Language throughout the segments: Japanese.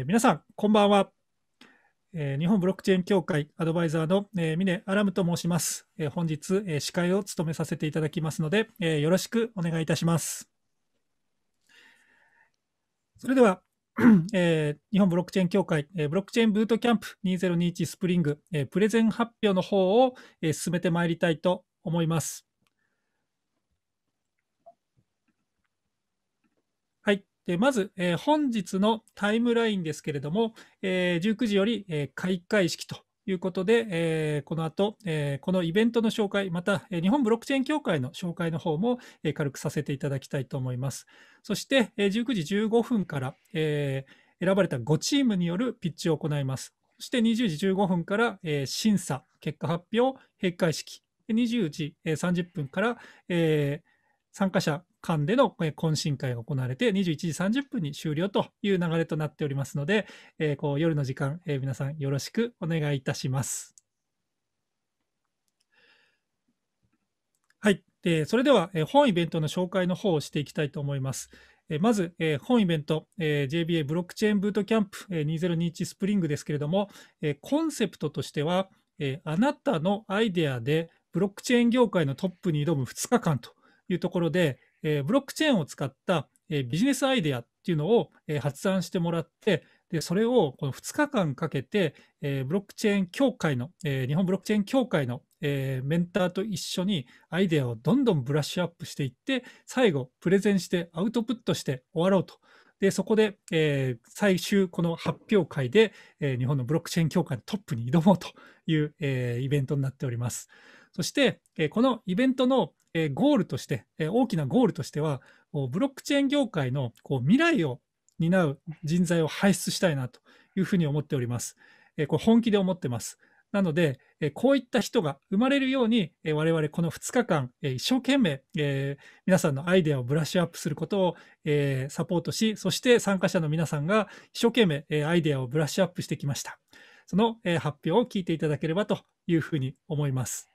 えー、皆さん、こんばんは、えー、日本ブロックチェーン協会アドバイザーの、えー、峰アラムと申します。え本日、え司会を務めさせていただきますので、えよろしくお願いいたします。それでは、え日本ブロックチェーン協会、えブロックチェーンブートキャンプ2021スプリング、えプレゼン発表の方を、え進めてまいりたいと思います。でまず、えー、本日のタイムラインですけれども、えー、19時より、えー、開会式ということで、えー、この後、えー、このイベントの紹介、また、えー、日本ブロックチェーン協会の紹介の方も、えー、軽くさせていただきたいと思います。そして、えー、19時15分から、えー、選ばれた5チームによるピッチを行います。そして20時15分から、えー、審査、結果発表、閉会式、20時30分から、えー、参加者間での懇親会が行われて、21時30分に終了という流れとなっておりますので、えー、こう夜の時間、えー、皆さんよろしくお願いいたします。はい。でそれでは、えー、本イベントの紹介の方をしていきたいと思います。まず、本イベント、JBA ブロックチェーンブートキャンプ2021スプリングですけれども、コンセプトとしては、あなたのアイデアでブロックチェーン業界のトップに挑む2日間というところで、えー、ブロックチェーンを使った、えー、ビジネスアイデアっていうのを、えー、発案してもらって、で、それをこの2日間かけて、えー、ブロックチェーン協会の、えー、日本ブロックチェーン協会の、えー、メンターと一緒にアイデアをどんどんブラッシュアップしていって、最後、プレゼンしてアウトプットして終わろうと。で、そこで、えー、最終この発表会で、えー、日本のブロックチェーン協会のトップに挑もうという、えー、イベントになっております。そして、このイベントの、ゴールとして、大きなゴールとしては、ブロックチェーン業界の未来を担う人材を輩出したいなというふうに思っております。これ本気で思ってます。なので、こういった人が生まれるように、我々この2日間、一生懸命、皆さんのアイデアをブラッシュアップすることを、サポートし、そして参加者の皆さんが一生懸命、アイデアをブラッシュアップしてきました。その、発表を聞いていただければというふうに思います。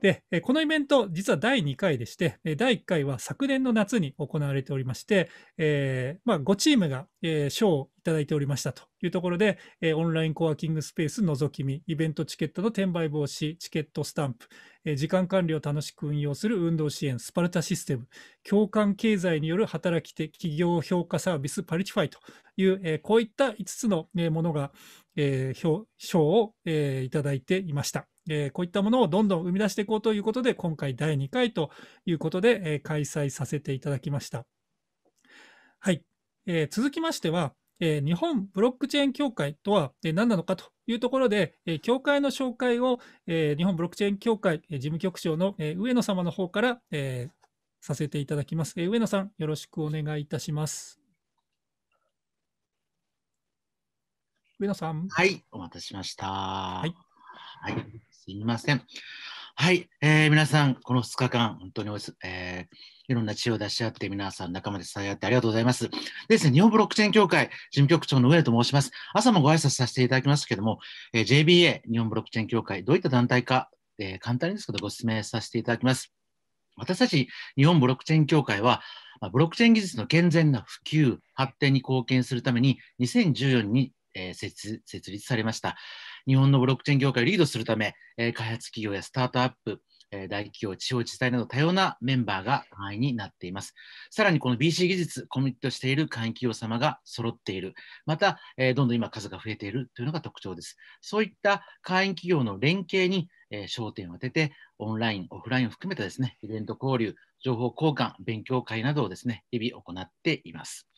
で、このイベント、実は第2回でして、第1回は昨年の夏に行われておりまして、えー、まあ、5チームが、賞をいただいておりましたというところで、オンラインコワーキングスペース覗き見、イベントチケットの転売防止、チケットスタンプ、時間管理を楽しく運用する運動支援、スパルタシステム、共感経済による働き手、企業評価サービス、パリティファイという、こういった5つのものが、賞を、いただいていました。えー、こういったものをどんどん生み出していこうということで、今回第2回ということで、えー、開催させていただきました。はい。えー、続きましては、え日本ブロックチェーン協会とは、え何なのかというところで、え協会の紹介を、え日本ブロックチェーン協会、え事務局長の、え上野様の方から、えさせていただきます、え上野さん、よろしくお願いいたします。上野さん。はい、お待たせしました。はい。はいいません。はい、えー、皆さん、この2日間、本当においす、えー、いろんな知恵を出し合って、皆さん仲間で支え合ってありがとうございます。ですね、日本ブロックチェーン協会事務局長の上野と申します。朝もご挨拶させていただきますけれども、えー、JBA、日本ブロックチェーン協会、どういった団体か、えー、簡単ですけどご説明させていただきます。私たち日本ブロックチェーン協会は、ブロックチェーン技術の健全な普及、発展に貢献するために、2014年に、えー、設立されました。日本のブロックチェーン業界をリードするため、え開発企業やスタートアップ、え大企業、地方自治体など多様なメンバーが会員になっています。さらにこの BC 技術、コミットしている会員企業様が揃っている。また、えどんどん今数が増えているというのが特徴です。そういった会員企業の連携に、え焦点を当てて、オンライン、オフラインを含めたですね、イベント交流、情報交換、勉強会などをですね、日々行っています。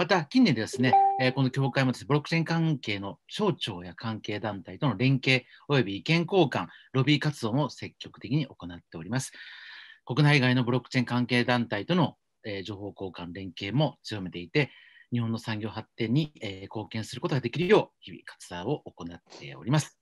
また近年ですね、えこの協会もです、ね、ブロックチェーン関係の省庁や関係団体との連携及び意見交換、ロビー活動も積極的に行っております。国内外のブロックチェーン関係団体との、え情報交換、連携も強めていて、日本の産業発展に、え貢献することができるよう、日々活動を行っております。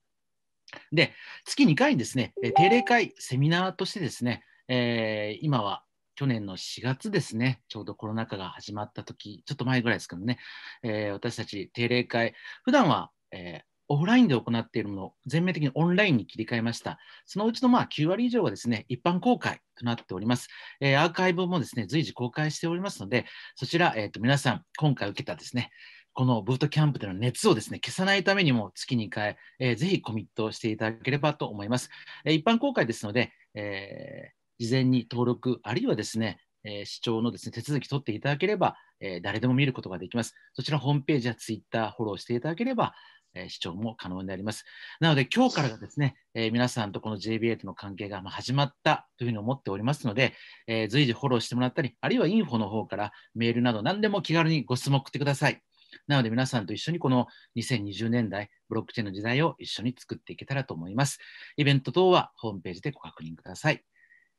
で、月2回にですね、定例会、セミナーとしてですね、えー、今は去年の4月ですね、ちょうどコロナ禍が始まった時、ちょっと前ぐらいですけどね、えー、私たち定例会、普段は、えー、オフラインで行っているものを全面的にオンラインに切り替えました。そのうちのまあ9割以上はですね、一般公開となっております。えー、アーカイブもですね、随時公開しておりますので、そちら、えー、と皆さん、今回受けたですね、このブートキャンプでの熱をですね、消さないためにも月2回、えー、ぜひコミットしていただければと思います。えー、一般公開ですので、えー事前に登録、あるいはですね、えー、視聴のです、ね、手続き取っていただければ、えー、誰でも見ることができます。そちらホームページやツイッターフォローしていただければ、えー、視聴も可能になります。なので、今日からがですね、えー、皆さんとこの JBA との関係が始まったというふうに思っておりますので、えー、随時フォローしてもらったり、あるいはインフォの方からメールなど何でも気軽にご質問送ってください。なので皆さんと一緒にこの2020年代、ブロックチェーンの時代を一緒に作っていけたらと思います。イベント等はホームページでご確認ください。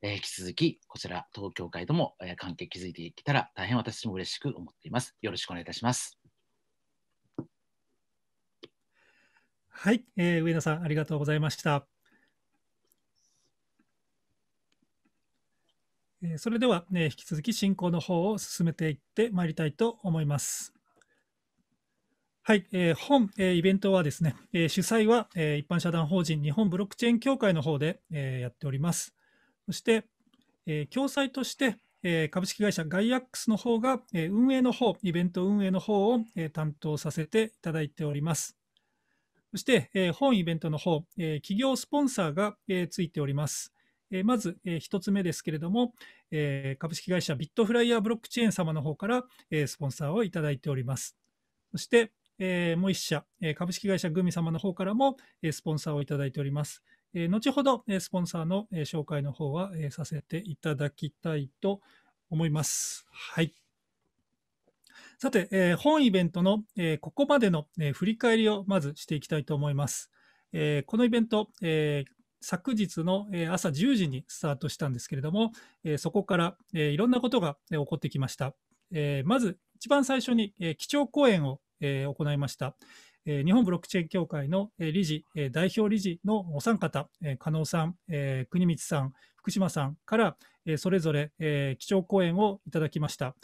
えー、引き続き、こちら、東京会とも、えー、関係築いていけたら、大変私も嬉しく思っています。よろしくお願いいたします。はい、えー、上野さん、ありがとうございました。えー、それでは、ね、引き続き進行の方を進めていってまいりたいと思います。はい、えー、本、えー、イベントはですね、えー、主催は、えー、一般社団法人日本ブロックチェーン協会の方で、えー、やっております。そして、えー、共催として、えー、株式会社ガイアックスの方が、えー、運営の方、イベント運営の方を、えー、担当させていただいております。そして、えー、本イベントの方、えー、企業スポンサーが、えー、ついております。えー、まず、えー、1つ目ですけれども、えー、株式会社ビットフライヤーブロックチェーン様の方から、えー、スポンサーをいただいております。そして、えー、もう1社、えー、株式会社グミ様の方からも、えー、スポンサーをいただいております。え後ほど、えスポンサーの、え紹介の方は、えさせていただきたいと思います。はい。さて、え本イベントの、えここまでの、え振り返りをまずしていきたいと思います。えこのイベント、え昨日の朝10時にスタートしたんですけれども、そこからいろんなことが起こってきました。まず、一番最初に基調講演を行いました。え日本ブロックチェーン協会の、え理事、え代表理事のお三方、え加納さん、え国光さん、福島さんから、えそれぞれ、え基調講演をいただきました。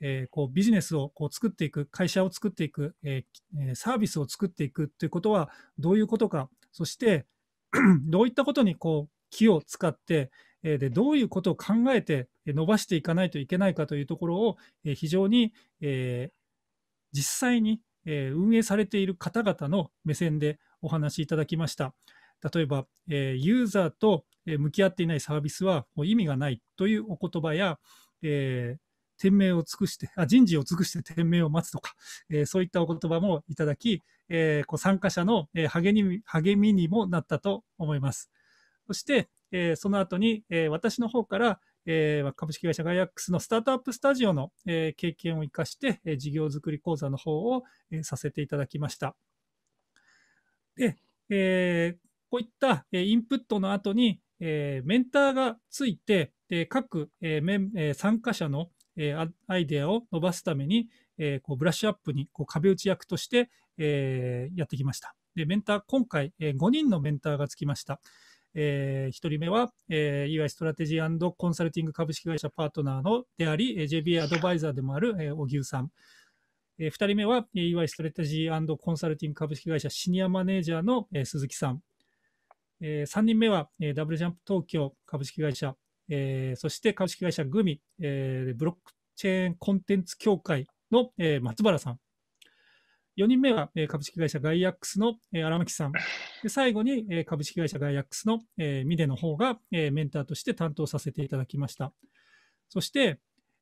えこうビジネスをこう作っていく、会社を作っていく、えサービスを作っていくということはどういうことか、そして どういったことにこう気を使って、えでどういうことを考えて伸ばしていかないといけないかというところを、え非常に、え実際にえー、運営されている方々の目線でお話しいただきました。例えば、えー、ユーザーと向き合っていないサービスはもう意味がないというお言葉や、えー、天命を尽くしてあ、人事を尽くして天命を待つとか、えー、そういったお言葉もいただき、えー、こう参加者の励み励みにもなったと思います。そして、えー、その後に、えー、私の方から、えー、株式会社ガイアックスのスタートアップスタジオの、えー、経験を生かして、えー、事業づくり講座の方を、えー、させていただきました。で、えー、こういった、えー、インプットの後に、えー、メンターがついて、で各、えーめンえー、参加者の、えー、アイデアを伸ばすために、えー、こうブラッシュアップにこう壁打ち役として、えー、やってきました。で、メンター、今回、えー、5人のメンターがつきました。えー、1人目は、えー、EY ストラテジーコンサルティング株式会社パートナーのであり、JBA アドバイザーでもある、えー、小さん。えー、2人目は EY ストラテジーコンサルティング株式会社シニアマネージャーの、えー、鈴木さん。えー、3人目は、えー、ダブルジャンプ東京株式会社、えー、そして株式会社グミ、えー、ブロックチェーンコンテンツ協会の、えー、松原さん。4人目は、株式会社ガイアックスの、荒牧さん。で最後に、株式会社ガイアックスの、ミデの方が、メンターとして担当させていただきました。そして、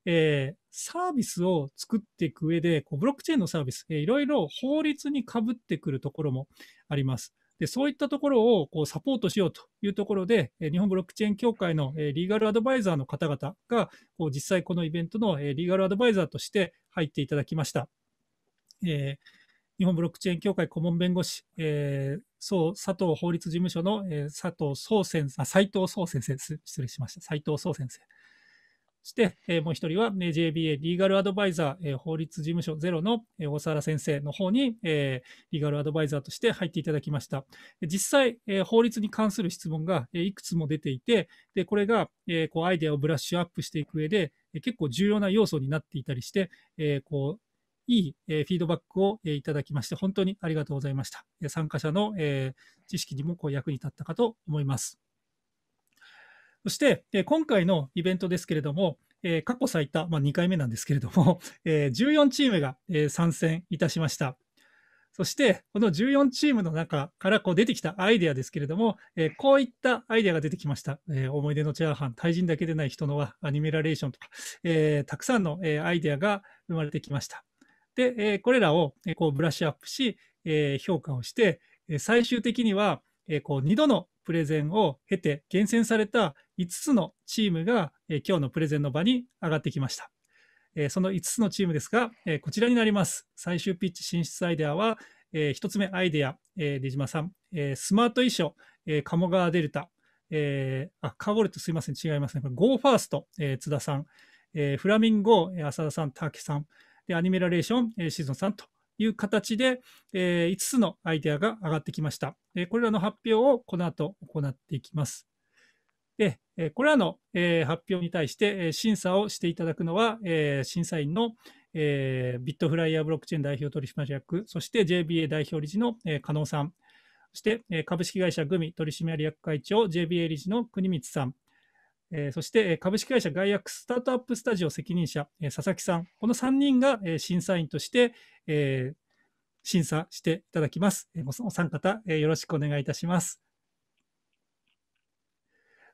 えー、サービスを作っていく上で、こうブロックチェーンのサービス、いろいろ法律にかぶってくるところもあります。でそういったところをこうサポートしようというところで、日本ブロックチェーン協会のリーガルアドバイザーの方々が、こう実際このイベントのリーガルアドバイザーとして入っていただきました。えー日本ブロックチェーン協会顧問弁護士、えー、そう佐藤法律事務所の、えー、佐藤総先生、斉藤総先生、失礼しました、斉藤総先生。そして、えー、もう一人は、ね、JBA リーガルアドバイザー、えー、法律事務所ゼロの、えー、大沢先生の方に、えー、リーガルアドバイザーとして入っていただきました。実際、えー、法律に関する質問が、えー、いくつも出ていて、でこれが、えー、こうアイデアをブラッシュアップしていく上で、えー、結構重要な要素になっていたりして、えー、こういい、えー、フィードバックを、えー、いただきまして、本当にありがとうございました。えー、参加者の、えー、知識にもこう役に立ったかと思います。そして、えー、今回のイベントですけれども、えー、過去最多、まあ、2回目なんですけれども、えー、14チームが、えー、参戦いたしました。そして、この14チームの中からこう出てきたアイデアですけれども、えー、こういったアイデアが出てきました。えー、思い出のチャーハン、対人だけでない人のはアニメラレーションとか、えー、たくさんの、えアイデアが生まれてきました。で、えこれらを、えこうブラッシュアップし、え評価をして、最終的には、えこう2度のプレゼンを経て厳選された5つのチームが、え今日のプレゼンの場に上がってきました。えその5つのチームですが、えこちらになります。最終ピッチ進出アイデアは、え1つ目アイデア、えー、出島さん、えスマート衣装、え鴨川デルタ、えー、あ、カーボルトすいません、違いますね。これ、ゴーファースト、えー、津田さん、えー、フラミンゴ、浅田さん、けさん、でアニメラレーション、えー、シーズン3という形で、えー、5つのアイデアが上がってきました。えー、これらの発表をこの後行っていきます。で、えー、これらの、えー、発表に対して、えー、審査をしていただくのは、えー、審査員の、えー、ビットフライヤーブロックチェーン代表取締役、そして JBA 代表理事の、えー、加納さん、そして、えー、株式会社グミ取締役会長、JBA 理事の国光さん、えー、そして株式会社ガイアックスタートアップスタジオ責任者、えー、佐々木さん、この3人が、えー、審査員として、えー、審査していただきます。えー、お三方、えー、よろしくお願いいたします。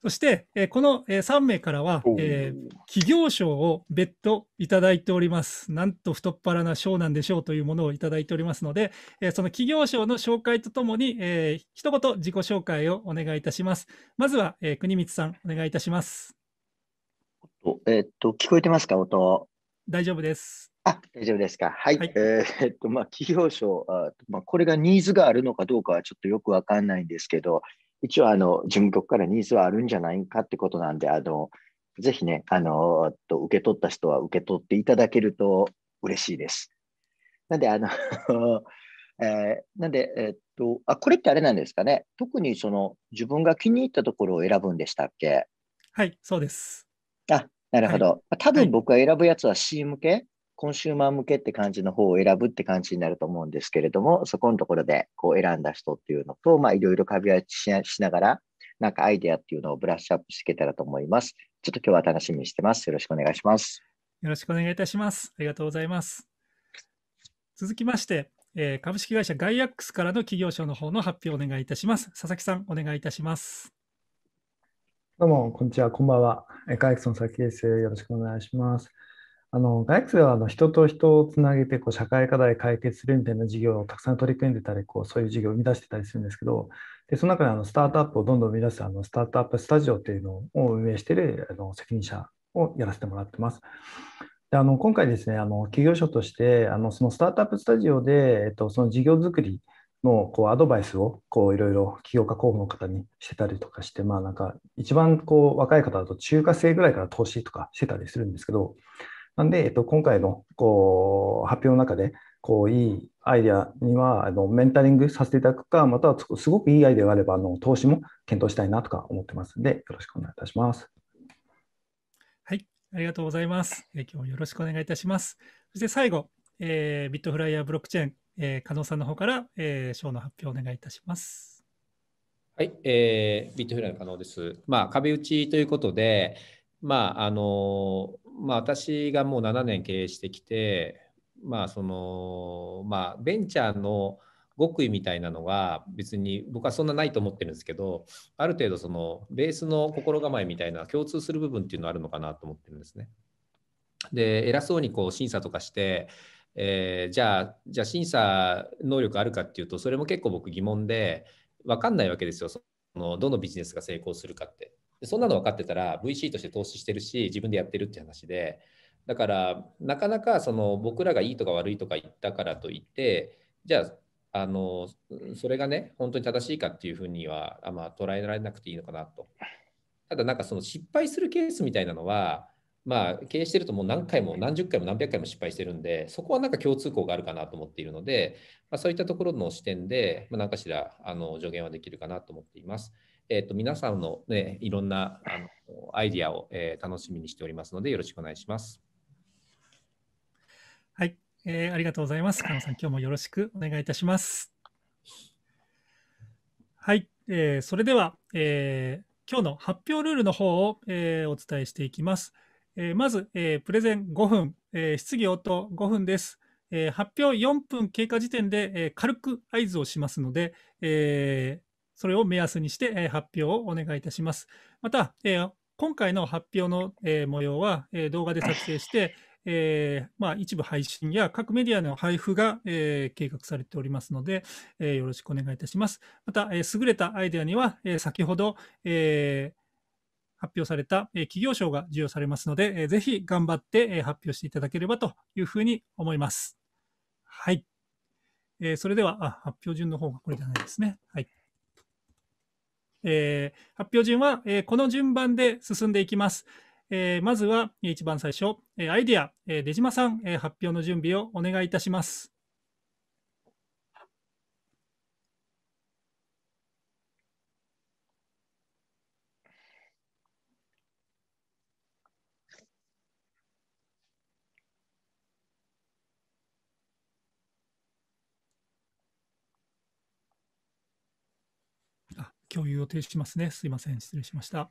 そして、えー、この、えー、3名からは、えー、企業賞を別途いただいております。なんと太っ腹な賞なんでしょうというものをいただいておりますので、えー、その企業賞の紹介とともに、えー、一言自己紹介をお願いいたします。まずは、えー、国光さん、お願いいたします。えー、っと、聞こえてますか、音。大丈夫です。あ大丈夫ですか。はい。はい、えー、っと、まあ、企業賞、あまあ、これがニーズがあるのかどうかはちょっとよくわかんないんですけど、一応、あの、事務局からニーズはあるんじゃないかってことなんで、あの、ぜひね、あの、と受け取った人は受け取っていただけると嬉しいです。なんで、あの えー、なんで、えー、っと、あ、これってあれなんですかね。特にその、自分が気に入ったところを選ぶんでしたっけはい、そうです。あ、なるほど。はい、多分僕が選ぶやつは C 向けコンシューマー向けって感じの方を選ぶって感じになると思うんですけれども、そこのところでこう選んだ人っていうのと、まあ、いろいろカビチしながら、なんかアイデアっていうのをブラッシュアップしていけたらと思います。ちょっと今日は楽しみにしてます。よろしくお願いします。よろしくお願いいたします。ありがとうございます。続きまして、えー、株式会社ガイアックスからの企業賞の方の発表をお願いいたします。佐々木さん、お願いいたします。どうも、こんにちは、こんばんは。ガイアックスの佐々木です。よろしくお願いします。あの外国生はあの人と人をつなげてこう社会課題解決するみたいな事業をたくさん取り組んでたりこうそういう事業を生み出してたりするんですけどでその中であのスタートアップをどんどん生み出すあのスタートアップスタジオっていうのを運営しているあの責任者をやらせてもらってます。であの今回ですねあの企業所としてあのそのスタートアップスタジオで、えっと、その事業づくりのこうアドバイスをこういろいろ起業家候補の方にしてたりとかして、まあなんか一番こう若い方だと中華生ぐらいから投資とかしてたりするんですけど、なんで、えっと、今回のこう発表の中で、こういいアイデアにはあのメンタリングさせていただくか、またはすごくいいアイデアがあればあの投資も検討したいなとか思ってますので、よろしくお願いいたします。はい、ありがとうございます。え今日もよろしくお願いいたします。そして最後、えー、ビットフライヤーブロックチェーン、えー、加納さんの方から、えー、賞の発表をお願いいたします。はい、えー、ビットフライヤー加納です。まあ、壁打ちということで、まあ、あのまあ、私がもう7年経営してきて、まあそのまあ、ベンチャーの極意みたいなのが別に僕はそんなないと思ってるんですけどある程度そのベースの心構えみたいな共通する部分っていうのはあるのかなと思ってるんですね。で偉そうにこう審査とかしてえー、じゃあじゃあ審査能力あるかっていうとそれも結構僕疑問で分かんないわけですよそのどのビジネスが成功するかって。そんなの分かってたら VC として投資してるし自分でやってるって話でだからなかなかその僕らがいいとか悪いとか言ったからといってじゃああのそれがね本当に正しいかっていうふうにはあま捉えられなくていいのかなとただなんかその失敗するケースみたいなのはまあ経営してるともう何回も何十回も何百回も失敗してるんでそこはなんか共通項があるかなと思っているので、まあ、そういったところの視点で、ま何かしらあの助言はできるかなと思っています。えっ、ー、と、皆さんのね、いろんなあのアイディアを、えー、楽しみにしておりますので、よろしくお願いします。はい、えー、ありがとうございます。菅さん、今日もよろしくお願いいたします。はい、えー、それでは、えー、今日の発表ルールの方を、えー、お伝えしていきます。えー、まず、えー、プレゼン5分、えー、質疑応答5分です。えー、発表4分経過時点で、えー、軽く合図をしますので、えー、それを目安にして、え発表をお願いいたします。また、え今回の発表の、え模様は、え動画で撮影して、えー、まあ、一部配信や各メディアの配布が、えー、計画されておりますので、えー、よろしくお願いいたします。また、え優れたアイデアには、え先ほど、え発表された、え企業賞が授与されますので、えー、ぜひ頑張って、え発表していただければというふうに思います。はい。えそれではあ、発表順の方がこれじゃないですね。はい。えー、発表順は、えー、この順番で進んでいきます。えー、まずは一番最初、アイディア、え出島さん、え発表の準備をお願いいたします。共有を停止しますね。すいません。失礼しました。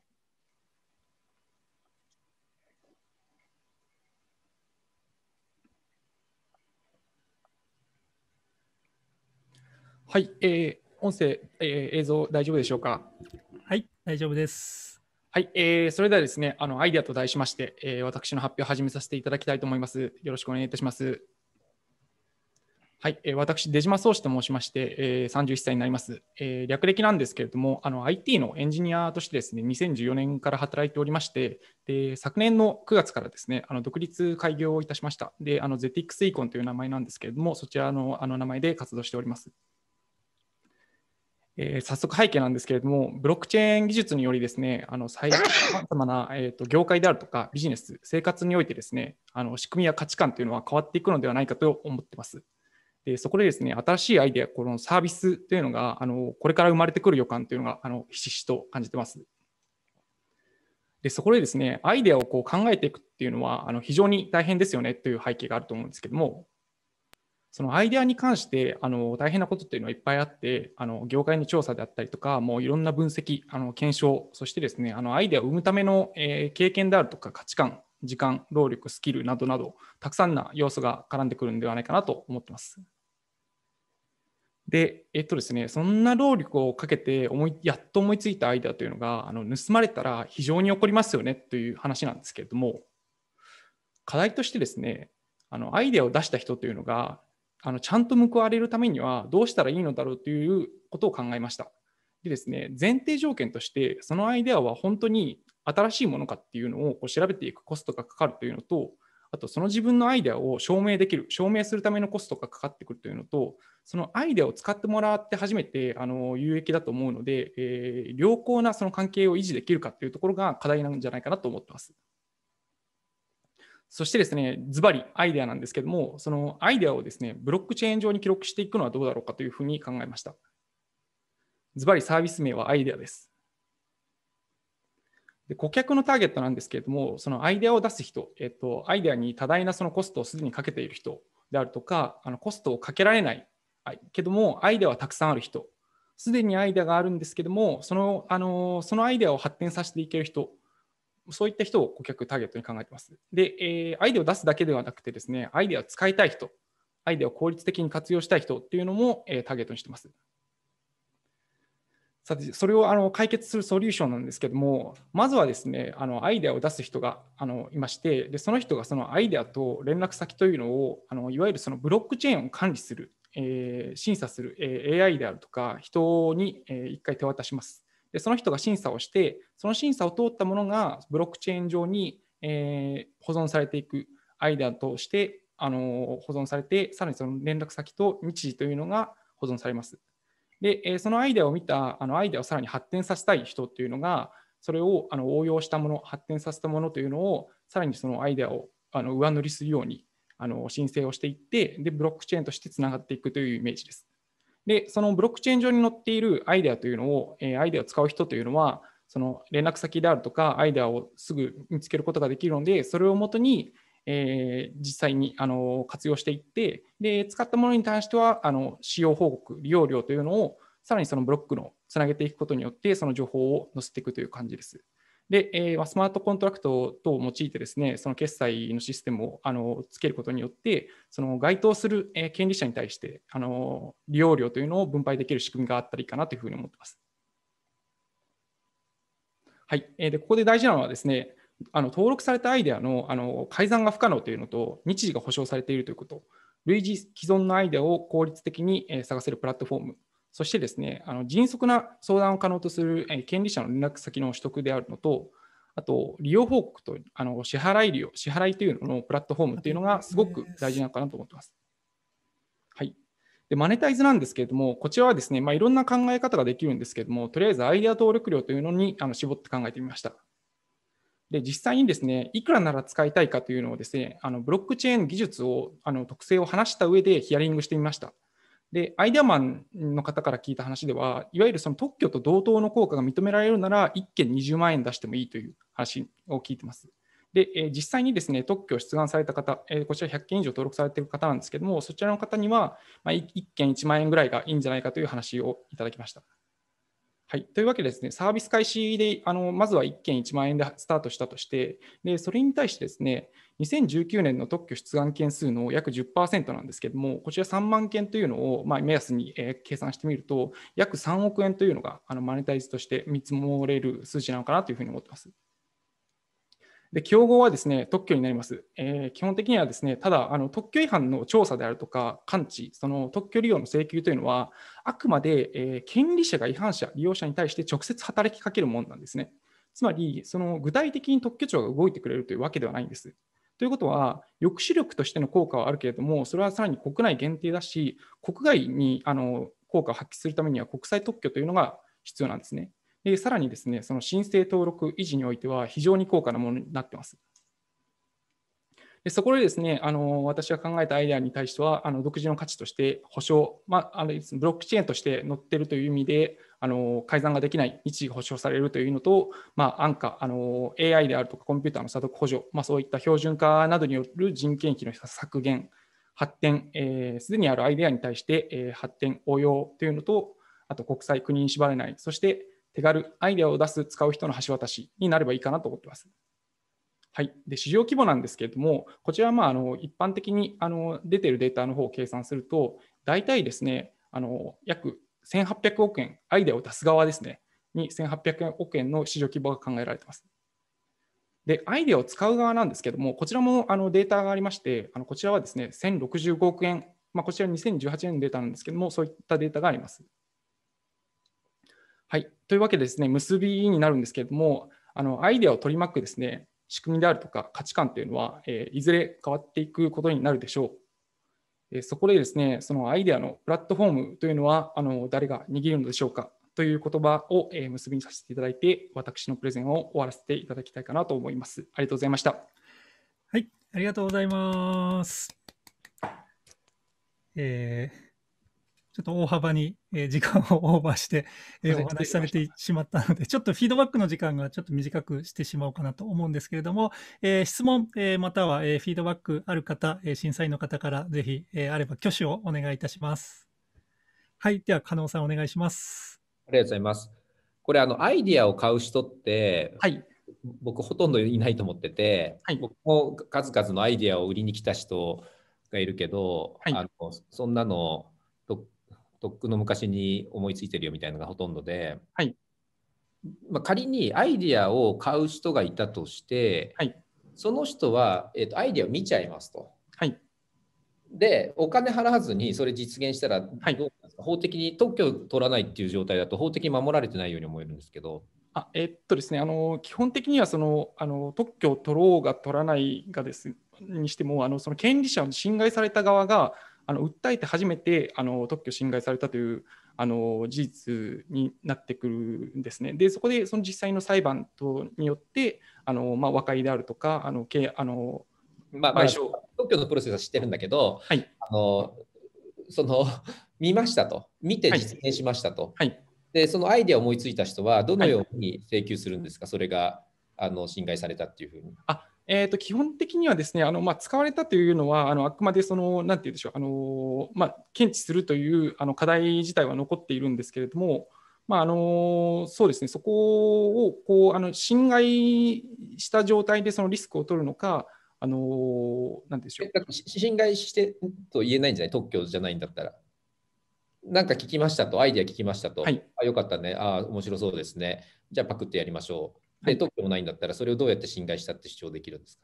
はい、えー、音声、えー、映像大丈夫でしょうか。はい、大丈夫です。はい、えー、それではですね、あのアイディアと題しまして、えー、私の発表を始めさせていただきたいと思います。よろしくお願いいたします。はい、え私、出島宗志と申しまして、え31歳になります、え略歴なんですけれどもあの、IT のエンジニアとしてですね、2014年から働いておりまして、で昨年の9月からですね、あの独立開業をいたしました、であの ZX イコンという名前なんですけれども、そちらのあの名前で活動しております。えー、早速背景なんですけれども、ブロックチェーン技術によりですね、あのさまな、えーと、と業界であるとかビジネス、生活においてですね、あの仕組みや価値観というのは変わっていくのではないかと思ってます。えそこでですね、新しいアイデア、このサービスというのが、あのこれから生まれてくる予感というのがあのひしひしと感じてます。でそこでですね、アイデアをこう考えていくっていうのはあの非常に大変ですよねという背景があると思うんですけども、そのアイデアに関してあの大変なことっていうのはいっぱいあって、あの業界の調査であったりとか、もういろんな分析、あの検証、そしてですね、あのアイデアを生むための、え経験であるとか価値観、時間、労力、スキルなどなど、たくさんな要素が絡んでくるんではないかなと思ってます。で、えっとですね、そんな労力をかけて思い、やっと思いついたアイデアというのが、あの盗まれたら非常に起こりますよねという話なんですけれども、課題としてですね、あのアイデアを出した人というのが、あのちゃんと報われるためにはどうしたらいいのだろうということを考えました。でですね、前提条件として、そのアイデアは本当に新しいものかっていうのをこう調べていくコストがかかるというのと、あとその自分のアイデアを証明できる証明するためのコストがかかってくるというのとそのアイデアを使ってもらって初めてあの有益だと思うので、えー、良好なその関係を維持できるかというところが課題なんじゃないかなと思ってます。そしてですね、ズバリアイデアなんですけども、そのアイデアをですね、ブロックチェーン上に記録していくのはどうだろうかというふうに考えました。ズバリサービス名はアイデアです。で顧客のターゲットなんですけれども、そのアイデアを出す人、えっと、アイデアに多大なそのコストをすでにかけている人であるとか、あのコストをかけられない、けども、アイデアはたくさんある人、すでにアイデアがあるんですけども、そのあのそのアイデアを発展させていける人、そういった人を顧客ターゲットに考えてます。で、えー、アイデアを出すだけではなくてですね、アイデアを使いたい人、アイデアを効率的に活用したい人っていうのも、えー、ターゲットにしてます。さて、それをあの解決するソリューションなんですけども、まずはですね、あのアイデアを出す人があのいまして、でその人がそのアイデアと連絡先というのを、あのいわゆるそのブロックチェーンを管理する、えー、審査する、え AI であるとか、人に、え1回手渡します。でその人が審査をして、その審査を通ったものがブロックチェーン上に、え保存されていくアイデアとしてあの保存されて、さらにその連絡先と日時というのが保存されます。で、えそのアイデアを見たあのアイデアをさらに発展させたい人っていうのがそれをあの応用したもの発展させたものというのをさらにそのアイデアをあの上塗りするようにあの申請をしていってでブロックチェーンとしてつながっていくというイメージです。でそのブロックチェーン上に載っているアイデアというのを、えアイデアを使う人というのはその連絡先であるとかアイデアをすぐ見つけることができるのでそれをもとにえー、実際にあの活用していってで使ったものに対してはあの使用報告利用料というのをさらにそのブロックのつなげていくことによってその情報を載せていくという感じです。で、えー、スマートコントラクト等を用いてですね、その決済のシステムをあのつけることによって、その該当する、えー、権利者に対してあの利用料というのを分配できる仕組みがあったらいいかなというふうに思ってます。はい、えー、でここで大事なのはですね、あの登録されたアイデアのあの改ざんが不可能というのと、日時が保証されているということ、類似既存のアイデアを効率的に探せるプラットフォーム、そしてですね、あの迅速な相談を可能とする権利者の連絡先の取得であるのと、あと、利用報告とあの支払い支払いというののプラットフォームというのがすごく大事なのかなと思っています。はい、でマネタイズなんですけれども、こちらはですね、まあ、いろんな考え方ができるんですけれども、とりあえずアイデア登録料というのにあの絞って考えてみました。で実際にですねいくらなら使いたいかというのをですねあのブロックチェーン技術をあの特性を話した上でヒアリングしてみました。でアイデアマンの方から聞いた話ではいわゆるその特許と同等の効果が認められるなら1件20万円出してもいいという話を聞いてます。で、え実際にですね特許を出願された方、えこちら100件以上登録されている方なんですけどもそちらの方には、ま1件1万円ぐらいがいいんじゃないかという話をいただきました。はい、というわけでですね、サービス開始であのまずは1件1万円でスタートしたとしてで、それに対してですね、2019年の特許出願件数の約10%なんですけども、こちら3万件というのを、まあ、目安に、え計算してみると、約3億円というのがあのマネタイズとして見積もれる数字なのかなというふうに思ってます。で競合はですね特許になります、えー、基本的にはですねただあの特許違反の調査であるとか完治、その特許利用の請求というのはあくまで、えー、権利者が違反者利用者に対して直接働きかけるものなんですねつまりその具体的に特許庁が動いてくれるというわけではないんですということは抑止力としての効果はあるけれどもそれはさらに国内限定だし国外にあの効果を発揮するためには国際特許というのが必要なんですねでさらにですね、その申請登録維持においては非常に高価なものになってます。でそこでですね、あの私が考えたアイデアに対しては、あの独自の価値として保証、まあ、あのブロックチェーンとして載っているという意味で、あの改ざんができない日時保証されるというのと、まあ、安価あの、AI であるとかコンピューターの査読補助、まあ、そういった標準化などによる人件費の削減、発展、す、えー、で、にあるアイデアに対して、えー、発展、応用というのと、あと国際、国に縛れない、そして手軽、アイデアを出す、使う人の橋渡しになればいいかなと思ってます。はい、で市場規模なんですけれども、こちらはまああの一般的にあの出ているデータの方を計算すると、大体ですね、あの約1800億円、アイデアを出す側ですね、に1800億円の市場規模が考えられています。で、アイデアを使う側なんですけれども、こちらもあのデータがありまして、あのこちらはですね1065億円、まあ、こちら2018年のデータなんですけれども、そういったデータがあります。はい、というわけでですね、結びになるんですけれども、あのアイデアを取り巻くですね、仕組みであるとか価値観というのは、えー、いずれ変わっていくことになるでしょう。えー、そこでですね、そのアイデアのプラットフォームというのは、あの誰が握るのでしょうかという言葉を、えー、結びにさせていただいて、私のプレゼンを終わらせていただきたいかなと思います。ありがとうございました。はい、ありがとうございます。えーちょっと大幅に、えー、時間をオーバーして、えー、お話しされてしまったので、ちょっとフィードバックの時間がちょっと短くしてしまおうかなと思うんですけれども、えー、質問、えまたは、えフィードバックある方、え審査員の方からぜひ、えあれば挙手をお願いいたします。はい、では、加納さんお願いします。ありがとうございます。これ、あの、アイディアを買う人って、はい、僕ほとんどいないと思ってて、はい、僕も数々のアイディアを売りに来た人がいるけど、はい、あのそんなのとっくの昔に思いついてるよみたいなのがほとんどで、はい、まあ、仮にアイディアを買う人がいたとして、はい、その人は、えーと、アイディアを見ちゃいますと。はい、でお金払わずにそれ実現したらどうですか、法的に特許を取らないっていう状態だと法的に守られてないように思えるんですけど。あえー、っとですねあの基本的にはそのあの特許を取ろうが取らないがですにしてもあのその権利者の侵害された側があの訴えて初めてあの特許侵害されたというあの事実になってくるんですね。でそこでその実際の裁判等によってあの、まあ、和解であるとかあのあの、ま賠償特許のプロセスは知ってるんだけど、はい、あのその 見ましたと見て実現しましたと、はい、はい、でそのアイデアを思いついた人はどのように請求するんですか、はい、それがあの侵害されたっていうふうに。あえー、と基本的にはですねあの、まあ、使われたというのはあのあくまでその何て言うでしょうあの、まあ、検知するというあの課題自体は残っているんですけれども、まあ、あのそうですねそこをこうあの侵害した状態でそのリスクを取るのかあのなでしょう侵害してと言えないんじゃない特許じゃないんだったら。なんか聞きましたと、アイディア聞きましたと、はい、あよかったね、あ面白そうですね、じゃあパクってやりましょう。で、特許もないんだったら、それをどうやって侵害したって主張できるんですか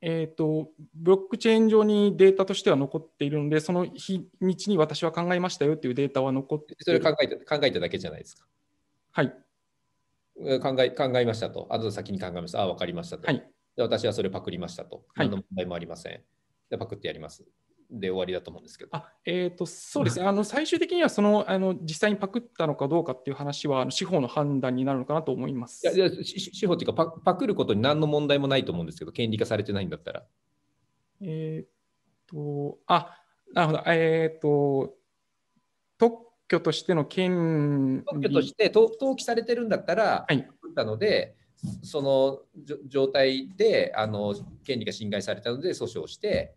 えーと、ブロックチェーン上にデータとしては残っているので、その日にちに私は考えましたよというデータは残ってそれ考えて考えただけじゃないですか。はい。考え考えましたと。あと先に考えました。ああ、分かりましたと。はい、で私はそれパクりましたと。何の問題もありません。はい、でパクってやります。で終わりだと思うんですけど。あえーと、そうですね、あの最終的にはそのあの実際にパクったのかどうかっていう話は、司法の判断になるのかなと思います。いやいや司法というかパ、パクることに何の問題もないと思うんですけど、権利化されてないんだったら。えっ、ー、と、あなるほど、えっ、ー、と、特許としての権利。特許として登記されてるんだったら、はい、なので、その状態であの権利が侵害されたので訴訟して、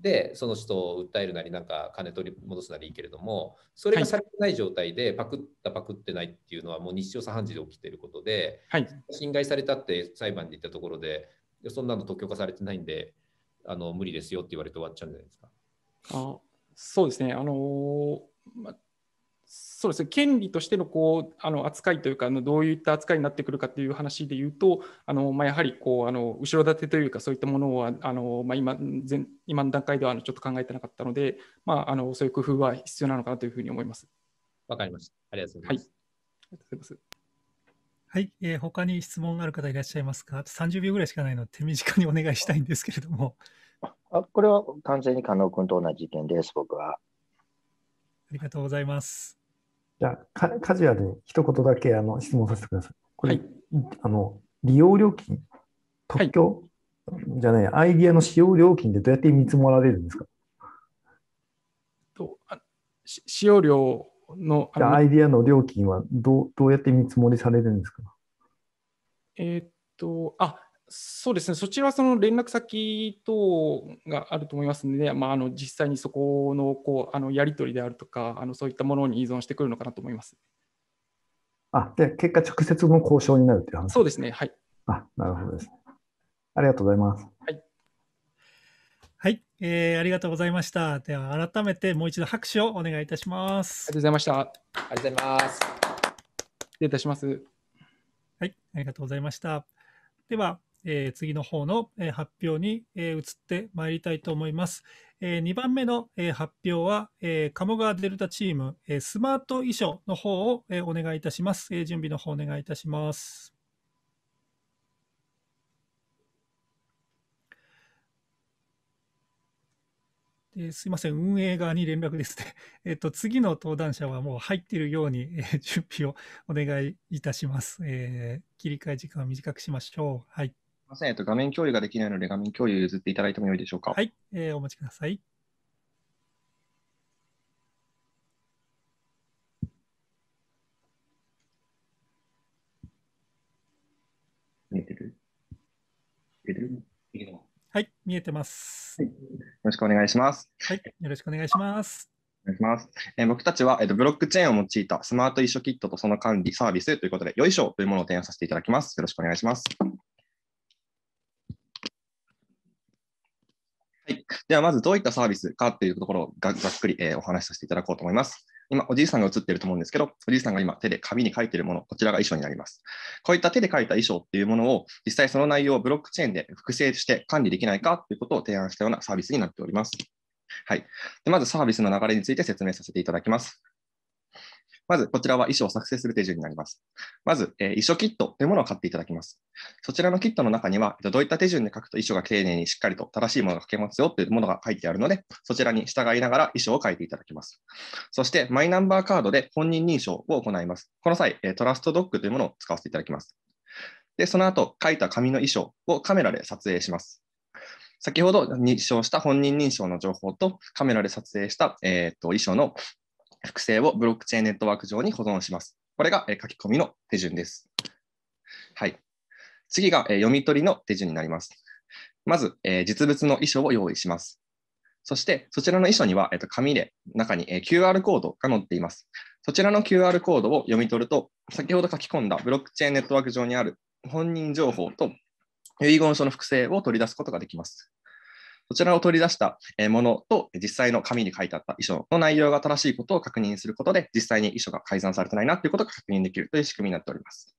でその人を訴えるなりなんか金取り戻すなりいいけれどもそれがされてない状態でパクったパクってないっていうのはもう日常茶飯事で起きていることで、はい、侵害されたって裁判で言ったところでそんなの特許化されてないんであの無理ですよって言われて終わっちゃうんじゃないですか。あそうですねあのーまそうです権利としてのこうあの扱いというかあのどういった扱いになってくるかという話でいうとあの、まあ、やはりこうあの後ろ盾というかそういったものはあの、まあ今、今今の段階ではあのちょっと考えてなかったので、まあ、あのそういう工夫は必要なのかなというふうに思います。わかりました。ありがとうございます。はいありがとうございます。はい、えー、他に質問ある方いらっしゃいますかあと30秒ぐらいしかないので手短にお願いしたいんですけれども。あこれは完全に加納君と同じ意見です、僕は。ありがとうございます。じゃあ、カジュアルに一言だけあの質問させてください。これ、はい、あの利用料金、特許、はい、じゃない、アイディアの使用料金ってどうやって見積もられるんですかと使用料ののアイディアの料金はどうどうやって見積もりされるんですかえっと、あそうですね、そちらはその連絡先等があると思いますので、まあ、あの実際にそこのこうあのやり取りであるとかあの、そういったものに依存してくるのかなと思います。あで結果、直接の交渉になるという話そうですね、はい。あなるほどですね。ありがとうございます。はい、はいえー、ありがとうございました。では、改めてもう一度拍手をお願いいたします。ありがとうございました。ありがとうございます。失礼いたします。はい、ありがとうございました。では、えー、次の方の、えー、発表に、えー、移ってまいりたいと思います。えー、2番目の、えー、発表は、えー、鴨川デルタチーム、えー、スマート衣装の方を、えー、お願いいたします。えー、準備の方お願いいたします。えすいません、運営側に連絡ですね。えっ、と、次の登壇者はもう入っているように、えー、準備をお願いいたします。えー、切り替え時間を短くしましょう。はい。すみません、えっと、画面共有ができないので、画面共有譲っていただいてもよいでしょうか。はい、えー、お待ちください。見えてる見えてるはい、見えてます、はい。よろしくお願いします。はい、よろしくお願いします。お願いします。えー、僕たちは、えーと、ブロックチェーンを用いたスマート遺書キットとその管理、サービスということで、よいしょというものを提案させていただきます。よろしくお願いします。ではまずどういったサービスかっていうところをざっくり、えお話しさせていただこうと思います。今、おじいさんが写ってると思うんですけど、おじいさんが今手で紙に書いてるもの、こちらが衣装になります。こういった手で書いた衣装っていうものを、実際その内容をブロックチェーンで複製して管理できないかということを提案したようなサービスになっております。はい。でまずサービスの流れについて説明させていただきます。まず、こちらは衣装を作成する手順になります。まず、えー、衣装キットというものを買っていただきます。そちらのキットの中には、どういった手順で書くと衣装が丁寧にしっかりと正しいものが書けますよというものが書いてあるので、そちらに従いながら衣装を書いていただきます。そして、マイナンバーカードで本人認証を行います。この際、トラストドッグというものを使わせていただきます。で、その後、書いた紙の衣装をカメラで撮影します。先ほど認証した本人認証の情報とカメラで撮影した、えーと衣装の複製をブロックチェーンネットワーク上に保存します。これが書き込みの手順です。はい。次が読み取りの手順になります。まず、実物の遺書を用意します。そして、そちらの遺書には紙で中に QR コードが載っています。そちらの QR コードを読み取ると、先ほど書き込んだブロックチェーンネットワーク上にある本人情報と遺言書の複製を取り出すことができます。そちらを取り出したものと実際の紙に書いてあった遺書の内容が正しいことを確認することで、実際に遺書が改ざんされてないなということが確認できるという仕組みになっております。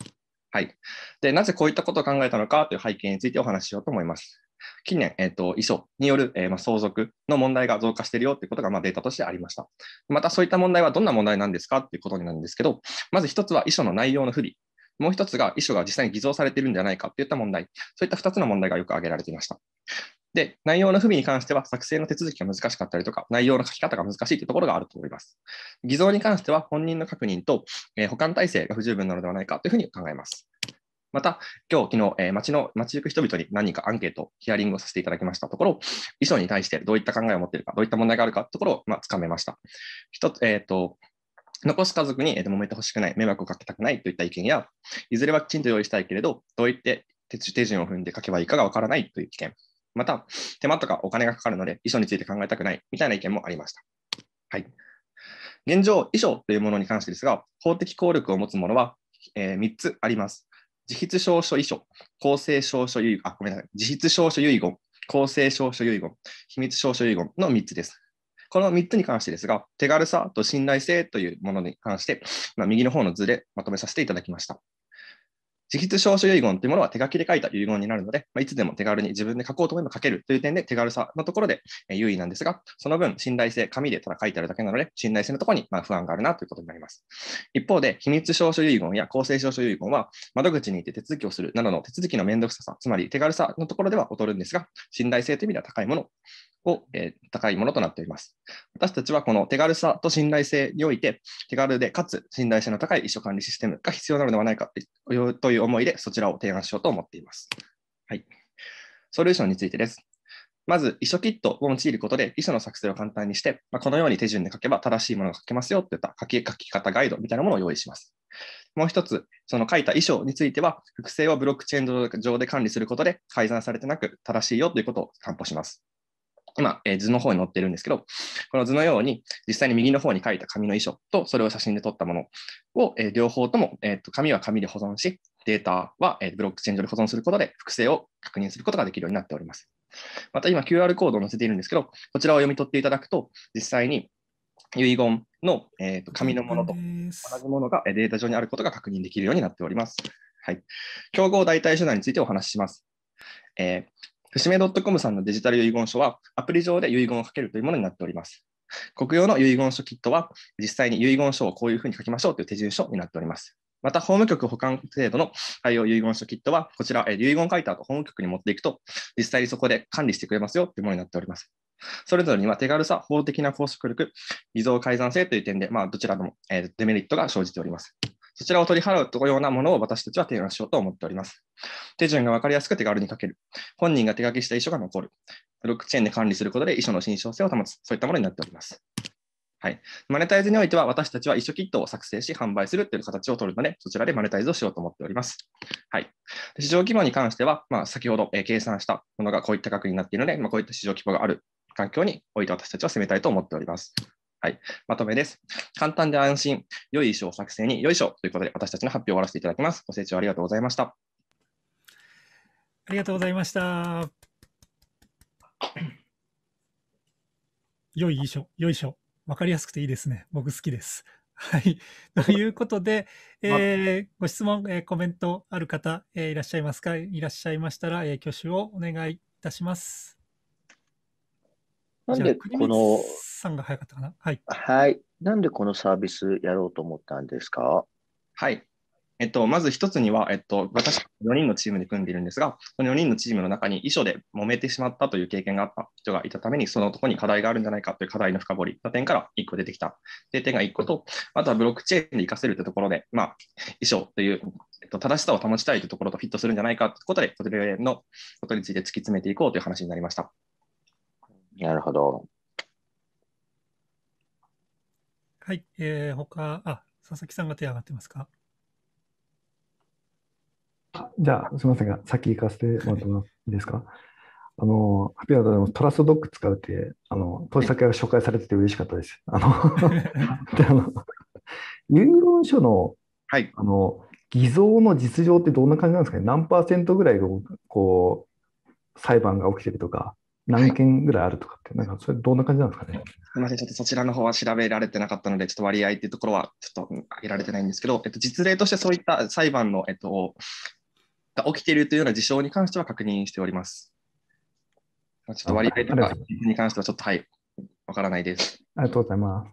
はい、でなぜこういったことを考えたのかという背景についてお話ししようと思います。近年、えーと、遺書による、えー、ま相続の問題が増加しているよということが、まデータとしてありました。またそういった問題はどんな問題なんですかということになるんですけど、まず1つは遺書の内容の不備、もう1つが遺書が実際に偽造されているんじゃないかといった問題、そういった2つの問題がよく挙げられていました。で、内容の不備に関しては作成の手続きが難しかったりとか、内容の書き方が難しいというところがあると思います。偽造に関しては本人の確認と、えー、保管体制が不十分なのではないかというふうに考えます。また、今日、昨日、えー、街の、街行く人々に何人かアンケート、ヒアリングをさせていただきましたところ、遺書に対してどういった考えを持っているか、どういった問題があるかというところを、まあ、つかめました。一つ、えっ、ー、と、残す家族に、えー、揉めてほしくない、迷惑をかけたくないといった意見や、いずれはきちんと用意したいけれど、どういって手順を踏んで書けばいいかがわからないという意見。また、手間とかお金がかかるので、遺書について考えたくないみたいな意見もありました。はい。現状、遺書というものに関してですが、法的効力を持つものは、えー、3つあります。自筆証書遺書、公正証書遺言、あ、ごめんなさい。自筆証書遺言、公正証書遺言、秘密証書遺言の3つです。この3つに関してですが、手軽さと信頼性というものに関して、まあ、右の方の図でまとめさせていただきました。直筆証書遺言というものは手書きで書いた遺言になるので、まあ、いつでも手軽に自分で書こうと思えば書けるという点で手軽さのところで優位なんですが、その分信頼性、紙でただ書いてあるだけなので、信頼性のところにま不安があるなということになります。一方で、秘密証書遺言や公正証書遺言は、窓口に行って手続きをするなどの手続きのめんどくささ、つまり手軽さのところでは劣るんですが、信頼性という意味では高いものを、えー、高いものとなっております。私たちはこの手軽さと信頼性において、手軽でかつ信頼性の高い遺書管理システムが必要なのではないかという思いで、そちらを提案しようと思っています。はい。ソリューションについてです。まず、遺書キットを用いることで、遺書の作成を簡単にして、まあ、このように手順で書けば正しいものが書けますよといった書き書き方ガイドみたいなものを用意します。もう一つ、その書いた遺書については、複製をブロックチェーン上で管理することで改ざんされてなく正しいよということを担保します。今、えー、図の方に載ってるんですけど、この図のように、実際に右の方に書いた紙の遺書と、それを写真で撮ったものを、えー、両方とも、えーと、紙は紙で保存し、データは、えー、ブロックチェーン上で保存することで、複製を確認することができるようになっております。また今、QR コードを載せているんですけど、こちらを読み取っていただくと、実際に遺言の、えー、と紙のものと同じものがデータ上にあることが確認できるようになっております。はい、競合代替手段についてお話しします。えー、節目 .com さんのデジタル遺言書は、アプリ上で遺言を書けるというものになっております。国用の遺言書キットは、実際に遺言書をこういうふうに書きましょうという手順書になっております。また、法務局保管制度の対応遺言書キットは、こちら、遺言書いた後、法務局に持っていくと、実際にそこで管理してくれますよというものになっております。それぞれには手軽さ、法的な拘束力、偽造改ざん性という点で、まあ、どちらのデメリットが生じております。そちらを取り払うようなものを私たちは提案しようと思っております。手順が分かりやすく手軽に書ける。本人が手書きした遺書が残る。ブロックチェーンで管理することで遺書の信証性を保つ。そういったものになっております。はい、マネタイズにおいては私たちは遺書キットを作成し販売するという形を取るので、そちらでマネタイズをしようと思っております。はい、市場規模に関しては、まあ、先ほど、え計算したものがこういった額になっているので、まあ、こういった市場規模がある環境において私たちは攻めたいと思っております。はい、まとめです。簡単で安心、良い衣装作成に良い衣装ということで、私たちの発表を終わらせていただきます。ご清聴ありがとうございました。ありがとうございました。良い衣装、良い衣装。わかりやすくていいですね。僕好きです。はい。ということで、えー、ご質問、えー、コメントある方、えー、いらっしゃいますかいらっしゃいましたら、え挙手をお願いいたします。なんでこの、さんが早かったかな。はい。はい。なんでこのサービスやろうと思ったんですかはい。えっと、まず一つには、えっと、私、4人のチームで組んでいるんですが、その4人のチームの中に遺書で揉めてしまったという経験があった人がいたために、そのとこに課題があるんじゃないかという課題の深掘りの点から1個出てきた。で、点が1個と、あとはブロックチェーンで活かせるというところで、まあ、遺書という、えっと、正しさを保ちたいというところとフィットするんじゃないかということで、それのことについて突き詰めていこうという話になりました。なるほど。はい、えー、他、あ、佐々木さんが手上がってますかじゃあ、すみませんが、先行かせてもらってもいいですか。あの、ハッピーアートでもトラストドッグ使うって、あの、投資先が紹介されてて嬉しかったです。あの、で、あの、遺言書の、はい、あの、偽造の実情ってどんな感じなんですかね何パーセントぐらいこう、裁判が起きてるとか、何件ぐらいあるとかって、なんかそれどんな感じなんですかね。すみません、ちょっとそちらの方は調べられてなかったので、ちょっと割合っていうところはちょっと挙げられてないんですけど、えっと、実例としてそういった裁判の、えっと、が起きているというような事象に関しては確認しております。ちょっと割合とかに関してはちょっとはい、わからないです。ありがとうございます。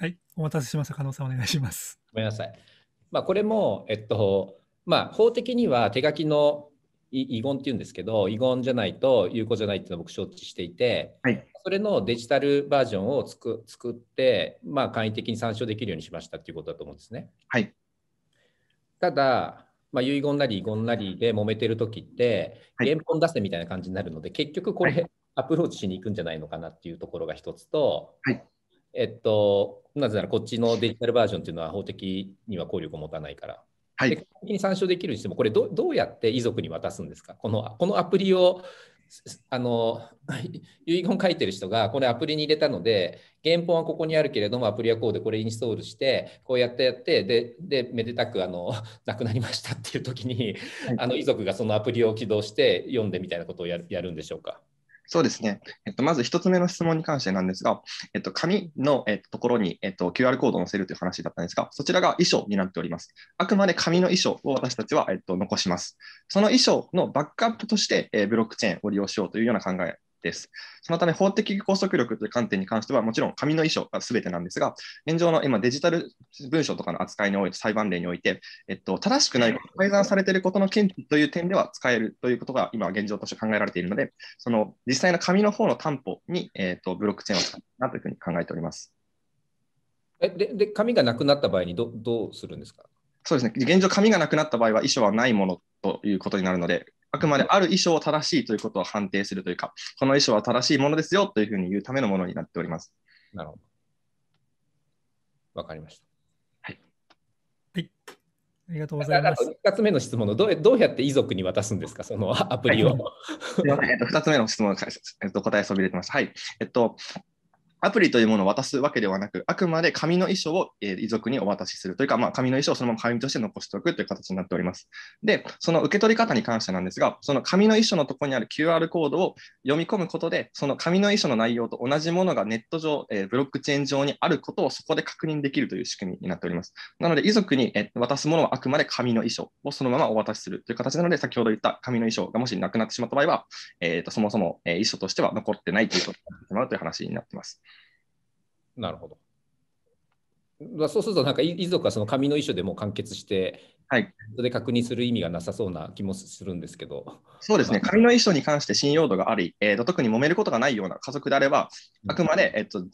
はい、お待たせしました。加納さん、お願いします。ごめんなさい。まあ、これも、えっと、まあ、法的には手書きの遺言っていうんですけど遺言じゃないと有効じゃないっていうのを僕承知していて、はい、それのデジタルバージョンをつく作って、まあ、簡易的に参照できるようにしましたっていうことだと思うんですね。はい、ただ、まあ、遺言なり遺言なりで揉めてる時って、はい、原本出せみたいな感じになるので結局これ、アプローチしに行くんじゃないのかなっていうところが一つと、えっと、なぜならこっちのデジタルバージョンっていうのは法的には効力を持たないから。はい、に参照できるにしても、これど、どうやって遺族に渡すんですかこのこのアプリをあの 遺言書いてる人がこれアプリに入れたので原本はここにあるけれどもアプリはこうでこれインストールしてこうやってやってででめでたくあの亡 くなりましたっていう時に、はい、あの遺族がそのアプリを起動して読んでみたいなことをやるやるんでしょうかそうですね。えっと、まず1つ目の質問に関してなんですが、えっと、紙の、えっと、ところに、えっと、QR コードを載せるという話だったんですが、そちらが遺書になっております。あくまで紙の遺書を私たちは、えっと、残します。その遺書のバックアップとして、えブロックチェーンを利用しようというような考えです。そのため、法的拘束力という観点に関しては、もちろん紙の遺書が全てなんですが、現状の今デジタル文書とかの扱いにおいて、裁判例において、えっと、正しくないこと、改ざんされていることの権利という点では使えるということが今現状として考えられているので、その実際の紙の方の担保に、えっと、ブロックチェーンを使うなというふうに考えております。えでで紙がなくなった場合にどどうするんですかそうですね現状、紙がなくなった場合は、遺書はないものということになるので、あくまである衣装を正しいということを判定するというか、この衣装は正しいものですよというふうに言うためのものになっております。なるほど。わかりました。はい。はい。ありがとうございます。2つ目の質問のどう、どうやって遺族に渡すんですか、そのアプリを。はい、2つ目の質問の、えっと、答えそびれてました。はい。えっと、アプリというものを渡すわけではなく、あくまで紙の遺書を、え遺族にお渡しするというか、まあ、紙の遺書をそのまま紙として残しておくという形になっております。で、その受け取り方に関してなんですが、その紙の遺書のところにある QR コードを読み込むことで、その紙の遺書の内容と同じものがネット上、えブロックチェーン上にあることをそこで確認できるという仕組みになっております。なので、遺族に、え渡すものはあくまで紙の遺書をそのままお渡しするという形なので、先ほど言った紙の遺書がもしなくなってしまった場合は、えーと、そもそも、え遺書としては残ってないということになってしまうという話になっています。なるほど。そうすると、なんか遺族はその紙の遺書でも完結して、はい、それで確認する意味がなさそうな気もするんですけど。そうですね、紙の遺書に関して信用度があり、えーと、特に揉めることがないような家族であれば、あくまで快、えーと、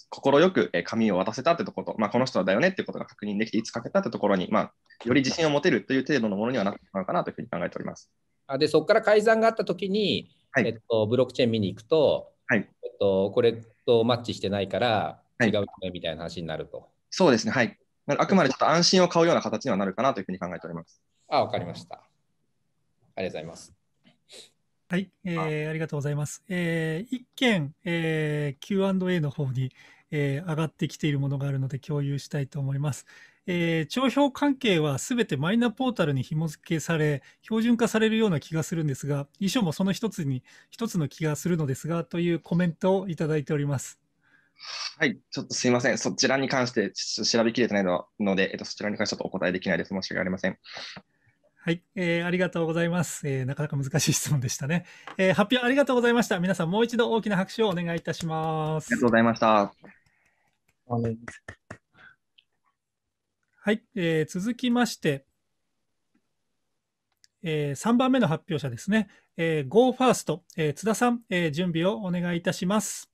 く紙を渡せたってとこと、まあ、この人だよねってことが確認できて、いつかけたってところに、まあ、より自信を持てるという程度のものにはなってのかなというふうに考えております。あでそこから改ざんがあったときに、はい、えっと、ブロックチェーン見に行くと、はいえっと、これとマッチしてないから、違うみたいな話になると、はい。そうですね、はい。あくまでちょっと安心を買うような形にはなるかなというふうに考えております。あ、わかりました。ありがとうございます。はい、えー、ありがとうございます。えー、一件、えー、Q&A の方に、えー、上がってきているものがあるので共有したいと思います。えー、帳票関係はすべてマイナポータルに紐付けされ、標準化されるような気がするんですが、遺書もその一つに、一つの気がするのですが、というコメントをいただいております。はい、ちょっとすみません。そちらに関して調べきれてないので、えっと、そちらに関してちょっとお答えできないです。申し訳ありません。はい、えー、ありがとうございます、えー、なかなか難しい質問でしたね、えー、発表ありがとうございました。皆さん、もう一度大きな拍手をお願いいたします。ありがとうございました。はい、えー、続きまして、えー、3番目の発表者ですね、えー、GoFirst、えー、津田さん、えー、準備をお願いいたします。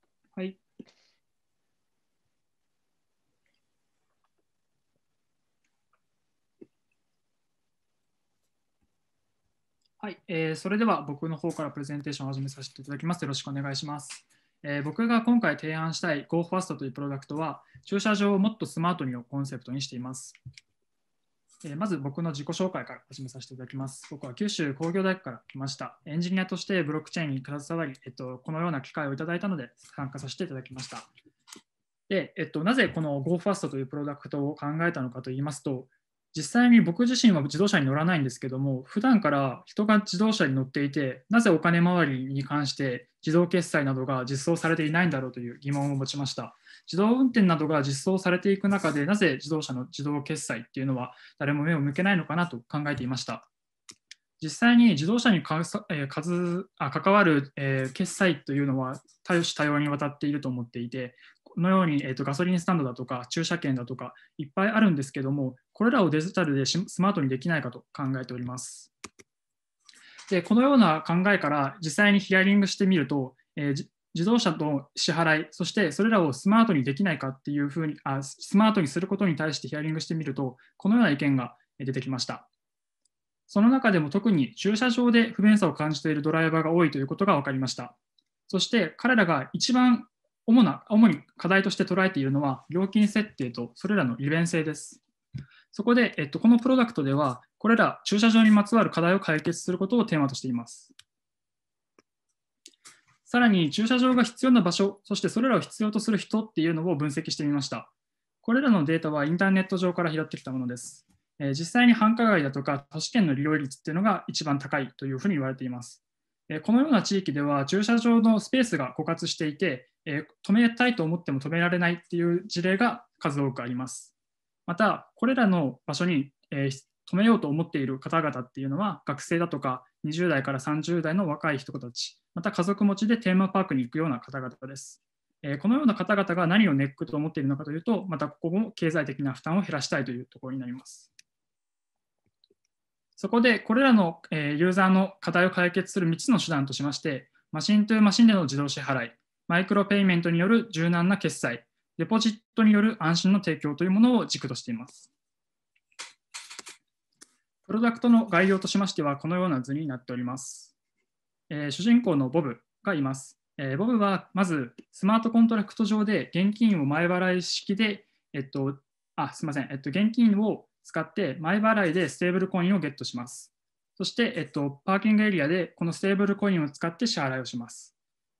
はい、えー、それでは僕の方からプレゼンテーションを始めさせていただきます。よろしくお願いします。えー、僕が今回提案したい GoFast というプロダクトは、駐車場をもっとスマートにをコンセプトにしています。えー、まず僕の自己紹介から始めさせていただきます。僕は九州工業大学から来ました。エンジニアとしてブロックチェーンに携わり、えっと、このような機会をいただいたので参加させていただきました。で、えっと、なぜこの GoFast というプロダクトを考えたのかといいますと、実際に僕自身は自動車に乗らないんですけども普段から人が自動車に乗っていてなぜお金回りに関して自動決済などが実装されていないんだろうという疑問を持ちました自動運転などが実装されていく中でなぜ自動車の自動決済っていうのは誰も目を向けないのかなと考えていました実際に自動車に関あ関わる、え決済というのは多種多様にわたっていると思っていてのように、えーと、ガソリンスタンドだとか駐車券だとかいっぱいあるんですけども、これらをデジタルでスマートにできないかと考えております。でこのような考えから実際にヒアリングしてみると、えー、自動車の支払い、そしてそれらをスマートにできないかっていうふうにあ、スマートにすることに対してヒアリングしてみると、このような意見が出てきました。その中でも特に駐車場で不便さを感じているドライバーが多いということが分かりました。そして彼らが一番主な主に課題として捉えているのは、料金設定とそれらの利便性です。そこで、えっと、このプロダクトでは、これら駐車場にまつわる課題を解決することをテーマとしています。さらに、駐車場が必要な場所、そしてそれらを必要とする人っていうのを分析してみました。これらのデータはインターネット上から拾ってきたものです。え実際に繁華街だとか都市圏の利用率っていうのが一番高いというふうに言われています。このような地域では駐車場のスペースが枯渇していて、止めたいと思っても止められないっていう事例が数多くあります。また、これらの場所に止めようと思っている方々っていうのは、学生だとか20代から30代の若い人たち、また家族持ちでテーマパークに行くような方々です。このような方々が何をネックと思っているのかというと、またここも経済的な負担を減らしたいというところになります。そこでこれらの、えユーザーの課題を解決する3つの手段としまして、マシンというマシンでの自動支払い、マイクロペイメントによる柔軟な決済、デポジットによる安心の提供というものを軸としています。プロダクトの概要としましては、このような図になっております。えー、主人公のボブがいます。えー、ボブはまずスマートコントラクト上で現金を前払い式で、えっと、あすみません、えっと、現金を使って前払いでステーブルコインをゲットします。そして、えっと、パーキングエリアでこのステーブルコインを使って支払いをします。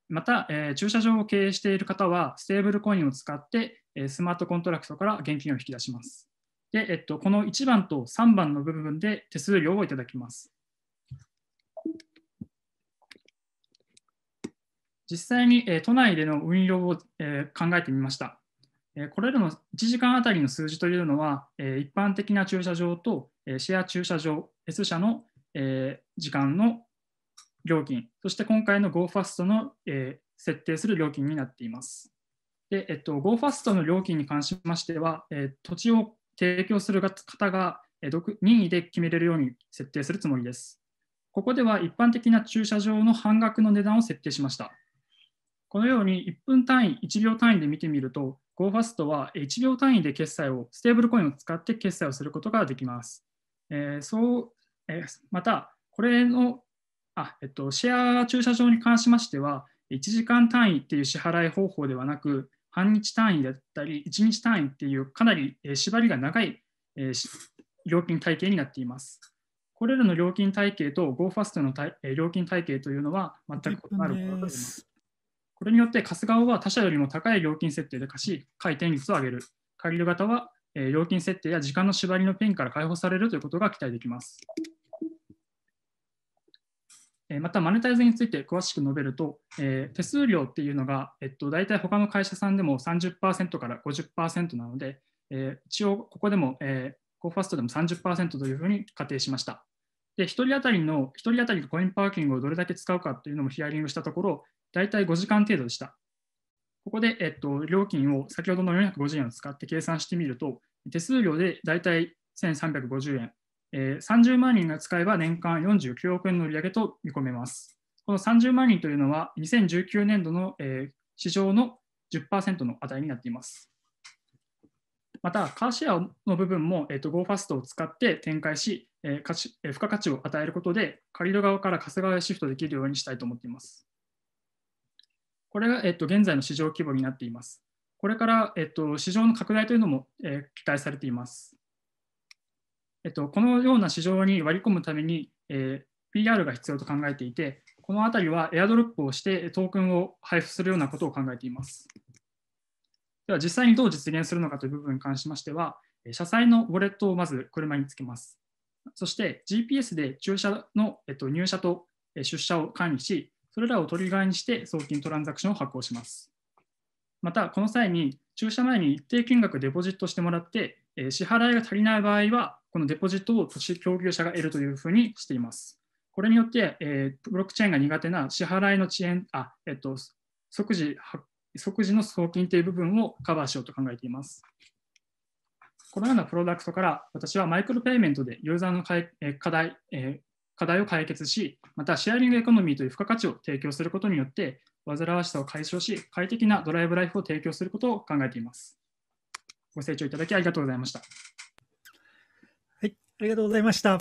また、えー、駐車場を経営している方は、ステーブルコインを使って、えー、スマートコントラクトから現金を引き出します。で、えっと、この1番と3番の部分で手数料をいただきます。実際に、えー、都内での運用を、え考えてみました。これらの1時間あたりの数字というのは、一般的な駐車場とシェア駐車場 S 社の時間の料金、そして今回の GoFast の設定する料金になっています。でえっと、GoFast の料金に関しましては、土地を提供する方が任意で決めれるように設定するつもりです。ここでは一般的な駐車場の半額の値段を設定しました。このように1分単位、1秒単位で見てみると、GoFast は1秒単位で決済を、ステーブルコインを使って決済をすることができます。えー、そうえー、また、これのあ、えっと、シェア駐車場に関しましては、1時間単位っていう支払い方法ではなく、半日単位だったり、1日単位っていうかなり縛りが長い料金体系になっています。これらの料金体系と GoFast の料金体系というのは全く異なることです。これによって貸す側は他社よりも高い料金設定で貸し、回転率を上げる。借りる方は、え料金設定や時間の縛りのペンから解放されるということが期待できます。また、マネタイズについて詳しく述べると、え手数料っていうのが、えっと、大体他の会社さんでも30%から50%なので、え一応ここでも、えー、GoFast でも30%というふうに仮定しました。で1人当たりの1人当たりがコインパーキングをどれだけ使うかというのもヒアリングしたところ、だいたい5時間程度でした。ここで、えっと、料金を先ほどの450円を使って計算してみると、手数料でだいたい1350円、えー、30万人が使えば年間49億円の売り上げと見込めます。この30万人というのは、2019年度の、えー、市場の10%の値になっています。また、カーシェアの部分も、えーと、GoFast を使って展開し、えー価値えー、付加価値を与えることで、借りる側から春日側へシフトできるようにしたいと思っています。これが、えっと、現在の市場規模になっています。これから、えっと、市場の拡大というのも、え期待されています。えっと、このような市場に割り込むために、え PR が必要と考えていて、このあたりはエアドロップをしてトークンを配布するようなことを考えています。では実際にどう実現するのかという部分に関しましては、車載のウォレットをまず車につけます。そして GPS で駐車の入車と出社を管理し、それらを取り替えにして送金トランザクションを発行します。また、この際に駐車前に一定金額デポジットしてもらって、え支払いが足りない場合は、このデポジットを土地供給者が得るというふうにしています。これによって、えブロックチェーンが苦手な支払いの遅延、あえっと、即時即時の送金という部分をカバーしようと考えています。このようなプロダクトから私はマイクロペイメントでユーザーの課題、課題を解決し、またシェアリングエコノミーという付加価値を提供することによって、煩わしさを解消し、快適なドライブライフを提供することを考えています。ご清聴いただきありがとうございました。はい、ありがとうございました。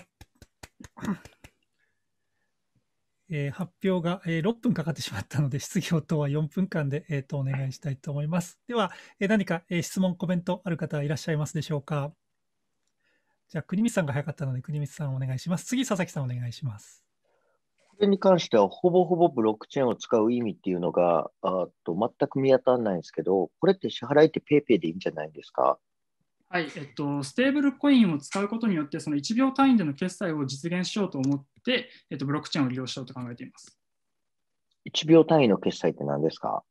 えー、発表が、えー、6分かかってしまったので、質疑応答は4分間で、えーと、お願いしたいと思います。では、えー、何か、え質問、コメントある方いらっしゃいますでしょうか。じゃあ、国光さんが早かったので、国光さんお願いします。次、佐々木さんお願いします。これに関しては、ほぼほぼブロックチェーンを使う意味っていうのが、あと全く見当たらないんですけど、これって支払いって PayPay でいいんじゃないですか。はい、えっと、ステーブルコインを使うことによって、その1秒単位での決済を実現しようと思って、えっと、ブロックチェーンを利用しようと考えています。1秒単位の決済って何ですか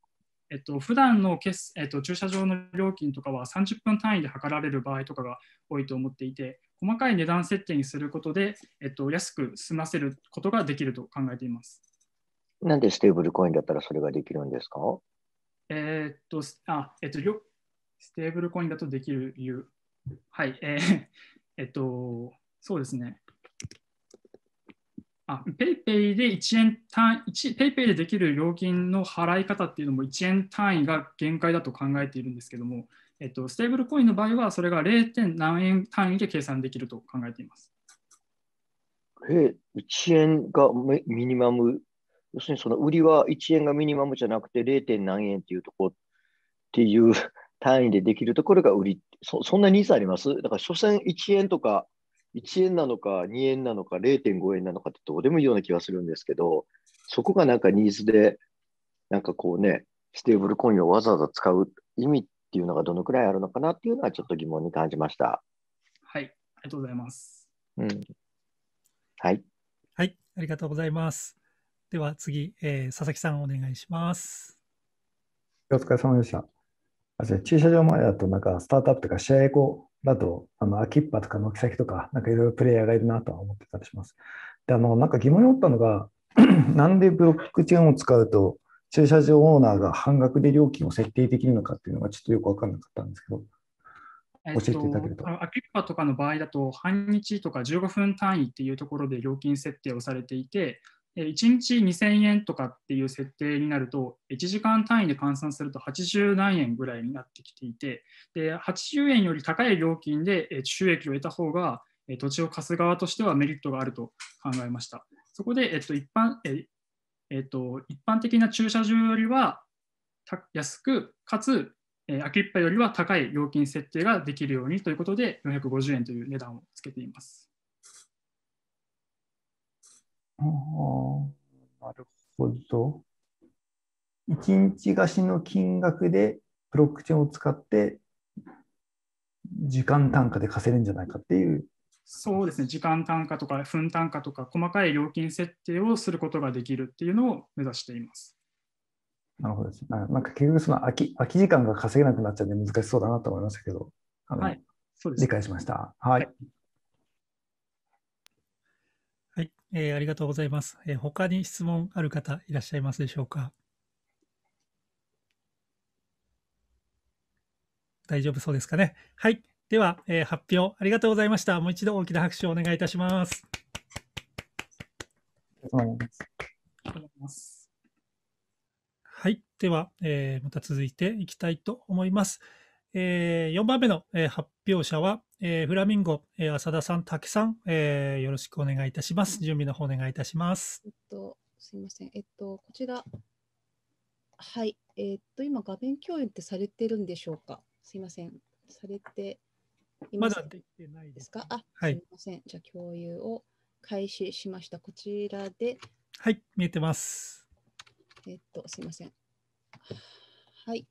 えっと普段のえっと、駐車場の料金とかは30分単位で測られる場合とかが多いと思っていて、細かい値段設定にすることで、えっと、安く済ませることができると考えています。なんでステーブルコインだったらそれができるんですかえー、っと、あ、えっと、ステーブルコインだとできる理由。はい、えー、えっと、そうですね。あ、PayPay で1円単位、ペイペイでできる料金の払い方っていうのも1円単位が限界だと考えているんですけども、えっと、ステーブルコインの場合はそれが 0. 点何円単位で計算できると考えています。え、1円がミニマム、要するにその売りは1円がミニマムじゃなくて 0. 点何円っていうとこっていう単位でできるところが売り。そそんなニーズありますだから、所詮1円とか1円なのか2円なのか0.5円なのかってどうでもいいような気がするんですけど、そこがなんかニーズで、なんかこうね、ステーブルコインをわざわざ使う意味っていうのがどのくらいあるのかなっていうのはちょっと疑問に感じました。はい、ありがとうございます。うん。はい。はい、ありがとうございます。では次、えー、佐々木さんお願いします。お疲れ様でした。駐車場前だと、なんかスタートアップとか試合コだと、あの、秋っッとか軒先とか、なんかいろいろプレイヤーがいるなとは思ってたりします。で、あの、なんか疑問に思ったのが、なんでブロックチェーンを使うと、駐車場オーナーが半額で料金を設定できるのかっていうのがちょっとよく分からなかったんですけど、えっと、教えていただけると。アキッパとかの場合だと、半日とか15分単位っていうところで料金設定をされていて、1日2000円とかっていう設定になると、1時間単位で換算すると80何円ぐらいになってきていて、で80円より高い料金で収益を得た方が、土地を貸す側としてはメリットがあると考えました。そこで、えっと一般ええっと、一般的な駐車場よりは安く、かつ、空きっぱよりは高い料金設定ができるようにということで、450円という値段をつけています。なるほど。1日貸しの金額でブロックチェーンを使って時間単価で貸せるんじゃないかっていうそうですね、時間単価とか分単価とか、細かい料金設定をすることができるっていうのを目指しています。なるほどです、ね。なんか結局、その空き空き時間が稼げなくなっちゃって難しそうだなと思いましたけど、あのはい、そうです理解しました。はい、はいはい、えー、ありがとうございます、えー。他に質問ある方いらっしゃいますでしょうか大丈夫そうですかね。はい。では、えー、発表ありがとうございました。もう一度大きな拍手をお願いいたします。はい。では、えー、また続いていきたいと思います。えー、4番目の、えー、発表者は、えー、フラミンゴ、えー、浅田さん、竹さん、えー、よろしくお願いいたします。準備の方お願いいたします。えっと、すいません。えっと、こちら。はい。えっと、今、画面共有ってされてるんでしょうかすいません。されてまだできてないですかあ、はい、すいません。じゃあ、共有を開始しました。こちらで。はい、見えてます。えっと、すいません。はい。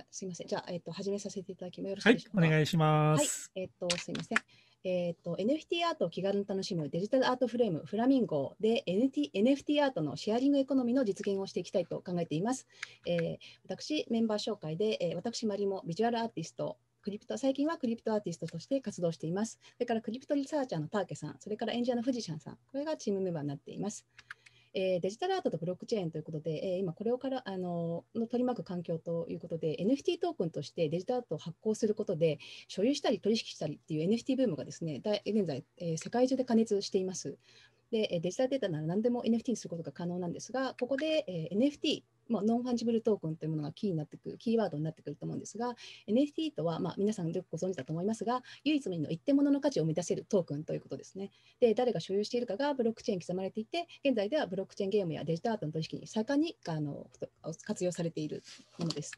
あすみません。じゃあ、えっ、と、始めさせていただきます。はい、お願いします。はい、えっ、と、すみません。えっ、と、NFT アートを気軽に楽しむデジタルアートフレームフラミンゴで NT NFT アートのシェアリングエコノミーの実現をしていきたいと考えています。えー、私、メンバー紹介で、えー、私、マリもビジュアルアーティスト、クリプト最近はクリプトアーティストとして活動しています。それからクリプトリサーチャーのターケさん、それからエンジニアの富士山さん、これがチームメンバーになっています。えー、デジタルアートとブロックチェーンということで、えー、今これをからあのの取り巻く環境ということで NFT トークンとしてデジタルアートを発行することで所有したり取引したりっていう NFT ブームがですねだ現在、えー、世界中で加熱しています。でデジタルデータなら何でも NFT にすることが可能なんですがここで、えー、NFT まあ、ノンファンジブルトークンというものがキーになってくる、キーワードになってくると思うんですが、NFT とは、まあ、皆さんよくご存知だと思いますが、唯一無二の一点ものの価値を生み出せるトークンということですね。で、誰が所有しているかがブロックチェーンに刻まれていて、現在ではブロックチェーンゲームやデジタルアートの取引に盛んにあの活用されているものです。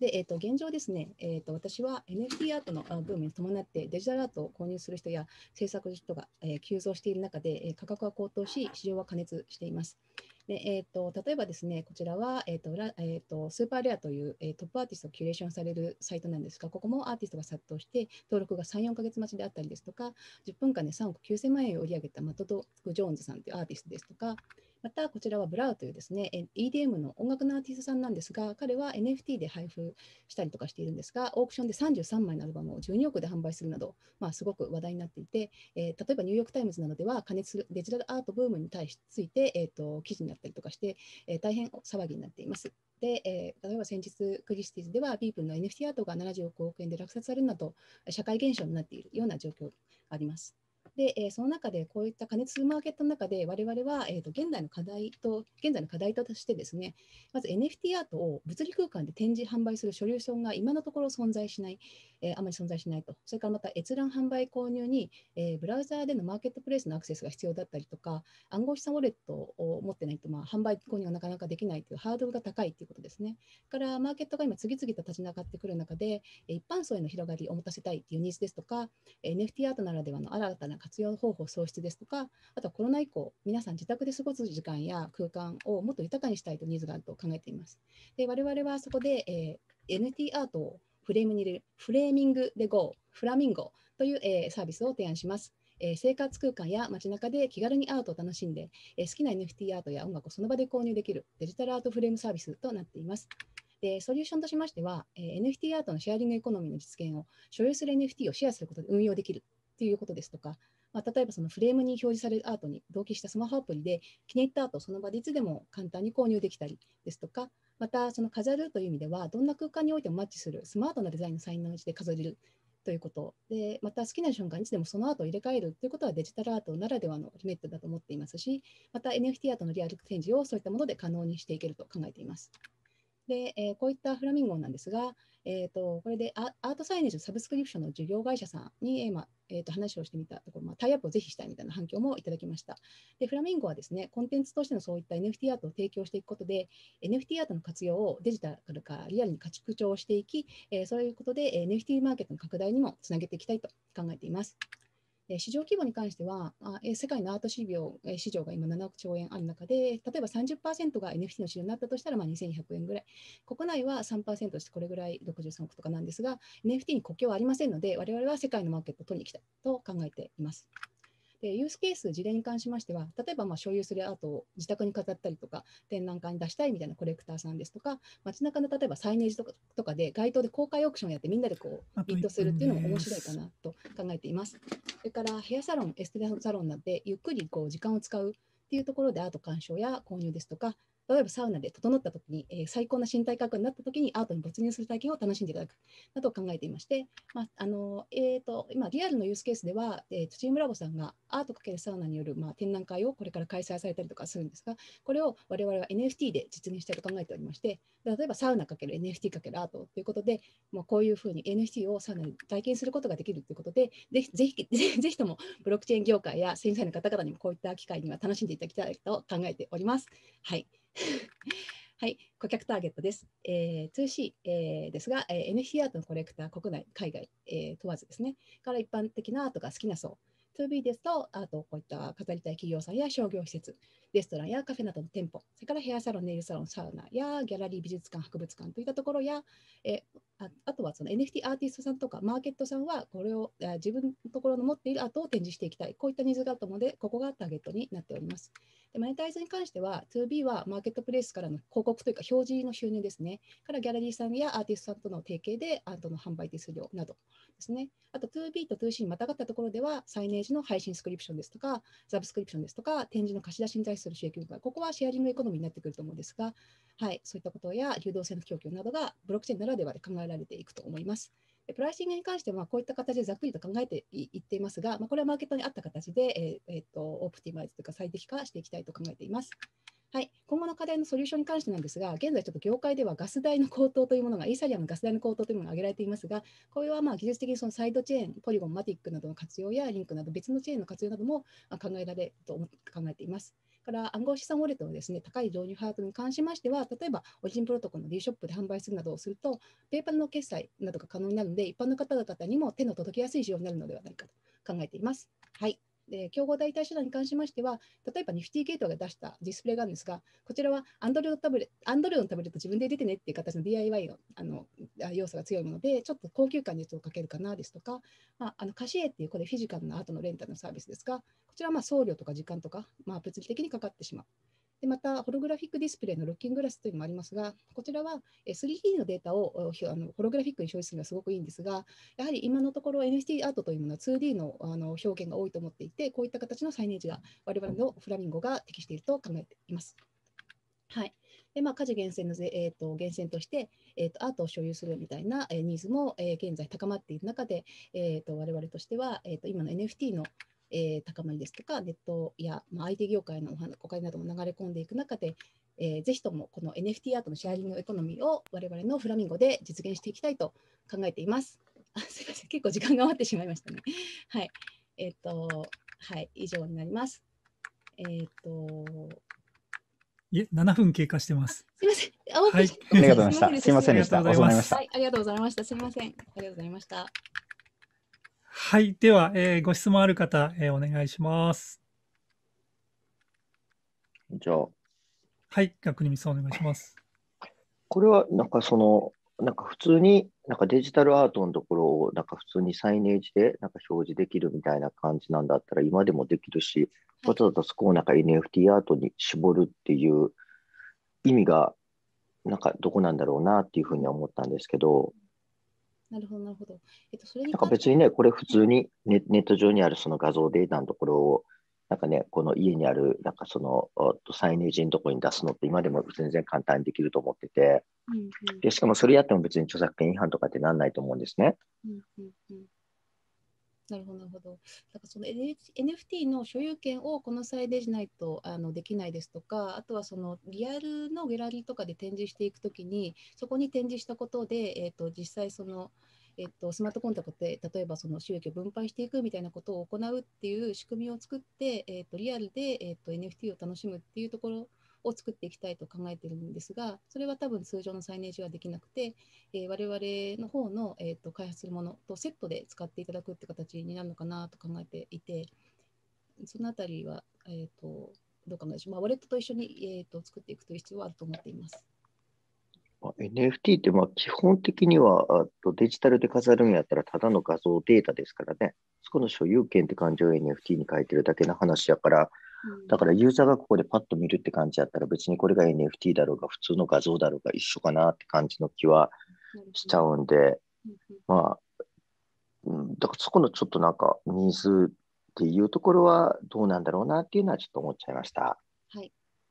で、えー、と現状ですね、えー、と私は NFT アートのブームに伴ってデジタルアートを購入する人や制作人が、え急増している中で、え価格は高騰し、市場は過熱しています。でえーと、例えばですね、こちらは、えーとえーと、スーパーレアという、えー、トップアーティストをキュレーションされるサイトなんですが、ここもアーティストが殺到して、登録が3、4か月待ちであったりですとか、10分間で3億9000万円を売り上げたマトド・グ・ジョーンズさんというアーティストですとか、またこちらはブラウというですね EDM の音楽のアーティストさんなんですが彼は NFT で配布したりとかしているんですがオークションで33枚のアルバムを12億で販売するなど、まあ、すごく話題になっていて、えー、例えばニューヨーク・タイムズなどでは加熱するデジタルアートブームに対しついて、えーと、記事になったりとかして、えー、大変騒ぎになっています。で、えー、例えば先日、クリスティーズでは、ビープルの NFT アートが75億円で落札されるなど、社会現象になっているような状況があります。で、えー、その中でこういった加熱するマーケットの中で我々は、えーと、現代の課題と現在の課題としてですねまず NFT アートを物理空間で展示販売するソリューションが今のところ存在しない、えー、あまり存在しないとそれからまた閲覧販売購入に、えー、ブラウザーでのマーケットプレイスのアクセスが必要だったりとか暗号資産ウォレットを持ってないと、まあ、販売購入がなかなかできないというハードルが高いということですねからマーケットが今次々と立ち上がってくる中で一般層への広がりを持たせたいというニーズですとか NFT アートならではの新たな活用方法創出ですとか、あとはコロナ以降、皆さん自宅で過ごす時間や空間をもっと豊かにしたいとニーズがあると考えています。で我々はそこで、えー、NT アートをフレームに入れるフレーミングで GO、フラミンゴという、えー、サービスを提案します。えー、生活空間や街中で気軽にアートを楽しんで、えー、好きな NFT アートや音楽をその場で購入できるデジタルアートフレームサービスとなっています。でソリューションとしましては、えー、NFT アートのシェアリングエコノミーの実現を所有する NFT をシェアすることで運用できるということですとか、まあ、例えばそのフレームに表示されるアートに同期したスマホアプリで気に入ったアートをその場でいつでも簡単に購入できたりですとか、またその飾るという意味では、どんな空間においてもマッチするスマートなデザインの才能ちで飾れるということで、また好きな瞬間にいつでもそのアートを入れ替えるということはデジタルアートならではのメットだと思っていますし、また NFT アートのリアル展示をそういったもので可能にしていけると考えています。で、えー、こういったフラミンゴなんですが、えっ、ー、と、これでアートサイネージのサブスクリプションの事業会社さんに今、えー、と話をしてみたところ、まあ、タイアップをぜひしたいみたいな反響もいただきました。で、フラミンゴはですね、コンテンツとしてのそういった NFT アートを提供していくことで、NFT アートの活用をデジタルからリアルに家畜調していき、えー、そういうことで NFT マーケットの拡大にもつなげていきたいと考えています。で市場規模に関しては、あ世界のアート市場市場が今7億兆円ある中で、例えば30%が NFT の市場になったとしたら、まあ、2100円ぐらい、国内は3%としてこれぐらい63億とかなんですが、NFT に国境はありませんので、我々は世界のマーケットを取りに行きたいと考えています。でユースケース事例に関しましては例えばま所有するアートを自宅に飾ったりとか展覧会に出したいみたいなコレクターさんですとか街中の例えばサイネージとかとかで街頭で公開オークションやってみんなでこうビットするっていうのも面白いかなと考えています。それからヘアサロンエステサロンなんてゆっくりこう時間を使うっていうところでアート鑑賞や購入ですとか例えばサウナで整った時に、えー、最高な身体感覚になった時にアートに没入する体験を楽しんでいただくなどを考えていまして、まああのえーと、今リアルのユースケースでは、えー、チームラボさんがアート×サウナによる、まあ、展覧会をこれから開催されたりとかするんですがこれを我々は NFT で実現したいと考えておりまして例えばサウナ ×NFT× アートということでもうこういうふうに NFT をサウナに体験することができるということでぜひぜひ ぜひともブロックチェーン業界や繊細の方々にもこういった機会には楽しんでいただきたいと考えております。はいはい、顧客ターゲットです。えー、2C、えー、ですが、えー、NFT アートのコレクター、国内、海外、えー、問わずですね、から一般的なアートが好きな層、2B ですと、アートこういった飾りたい企業さんや商業施設、レストランやカフェなどの店舗、それからヘアサロン、ネイルサロン、サウナやギャラリー、美術館、博物館といったところや、えーああとはその NFT アーティストさんとかマーケットさんはこれを自分のところの持っているアートを展示していきたいこういったニーズがあ思うのでここがターゲットになっておりますでマネタイズに関しては 2B はマーケットプレイスからの広告というか表示の収入ですねからギャラリーさんやアーティストさんとの提携でアートの販売手数料などですねあと 2B と 2C にまたがったところではサイネージの配信スクリプションですとかサブスクリプションですとか展示の貸し出しに対する収益分配ここはシェアリングエコノミーになってくると思うんですが、はい、そういったことや流動性の供給などがブロックチェーンならではで考ええられていくと思います。でプライシングに関しては、こういった形でざっくりと考えていっていますが、まあ、これはマーケットに合った形で、えーえーと、とオプティマイズというか最適化していきたいと考えています。はい、今後の課題のソリューションに関してなんですが、現在ちょっと業界ではガス代の高騰というものが、イーサリアムガス代の高騰というものが挙げられていますが、これはまあ技術的にそのサイドチェーン、ポリゴン、マティックなどの活用やリンクなど別のチェーンの活用なども考えられると考えています。から暗号資産ウォレットのですね高い導入ハードルに関しましては、例えばオリジンプロトコルの D ショップで販売するなどをすると、ペーパーの決済などが可能になるので、一般の方々にも手の届きやすい仕様になるのではないかと考えています。はいで競合代替手段に関しましては、例えばニフティゲートが出したディスプレイがあるんですが、こちらはアンド r o i タブレアンドロイドのタブレット自分で出てねっていう形の DIY のあの要素が強いもので、ちょっと高級感にをかけるかなですとか、まあ、あのカシエっていうこれフィジカルの後のレンタルのサービスですが、こちらはま送料とか時間とか、まあ、物理的にかかってしまう。でまた、ホログラフィックディスプレイのロッキンググラスというのもありますが、こちらは 3D のデータをあのホログラフィックに表示するのはすごくいいんですが、やはり今のところ NFT アートというものは 2D のあの表現が多いと思っていて、こういった形のサイネージが我々のフラミンゴが適していると考えています。はい。で、まあ、家事厳選の、えーと、源泉として、えーと、アートを所有するみたいな、えー、ニーズも、えー、現在高まっている中で、えーと、我々としては、えーと、と今の NFT のえー、高まりですとか、ネットや、まあ、IT 業界のお金なども流れ込んでいく中で、えー、ぜひともこの NFT アートのシェアリングエコノミーを我々のフラミンゴで実現していきたいと考えています。あすみません、結構時間が終わってしまいましたね。はい。えっ、ー、と、はい、以上になります。えっ、ー、と、いえ、7分経過してます。すみません。あ、はい、ありがとうございました。すみませんでした。ました。はい、ありがとうございました。すみません。ありがとうございました。はい。では、えー、ご質問ある方、えー、お願いします。じゃあ。はい。逆にみさんお願いします。これは、なんかその、なんか普通に、なんかデジタルアートのところを、なんか普通にサイネージで、なんか表示できるみたいな感じなんだったら、今でもできるし、わざわざそこをなんか NFT アートに絞るっていう意味が、なんかどこなんだろうなっていうふうに思ったんですけど、なるほど、なるほど。えっと、それになんか別にね、これ普通にネネット上にあるその画像データのところを、なんかね、この家にある、なんかその、サイネージのところに出すのって今でも全然簡単にできると思ってて、うんうん、でしかもそれやっても別に著作権違反とかってなんないと思うんですね。うんうんうんなるほど、なるほど。だからその NFT の所有権をこの際でしないとあのできないですとか、あとはそのリアルのギャラリーとかで展示していくときに、そこに展示したことで、えーと、実際その、えーと、スマートコンタクトで例えばその収益を分配していくみたいなことを行うっていう仕組みを作って、えーと、とリアルで、えー、と NFT を楽しむっていうところを作っていきたいと考えているんですが、それは多分通常のサイネージはできなくて、えー、我々の方の、えーと、開発するものとセットで使っていただくって形になるのかなと考えていて、そのあたりは、えーと、どう考えでしょう、まあ、ウォレットと一緒に、えーと、作っていくという必要はあると思っています。NFT ってまあ基本的にはデジタルで飾るんやったらただの画像データですからね、そこの所有権って感じを NFT に書いてるだけの話やから、だからユーザーがここでパッと見るって感じだったら別にこれが NFT だろうが普通の画像だろうが一緒かなって感じの気はしちゃうんで、まあ、だからそこのちょっとなんかニーズっていうところはどうなんだろうなっていうのはちょっと思っちゃいました。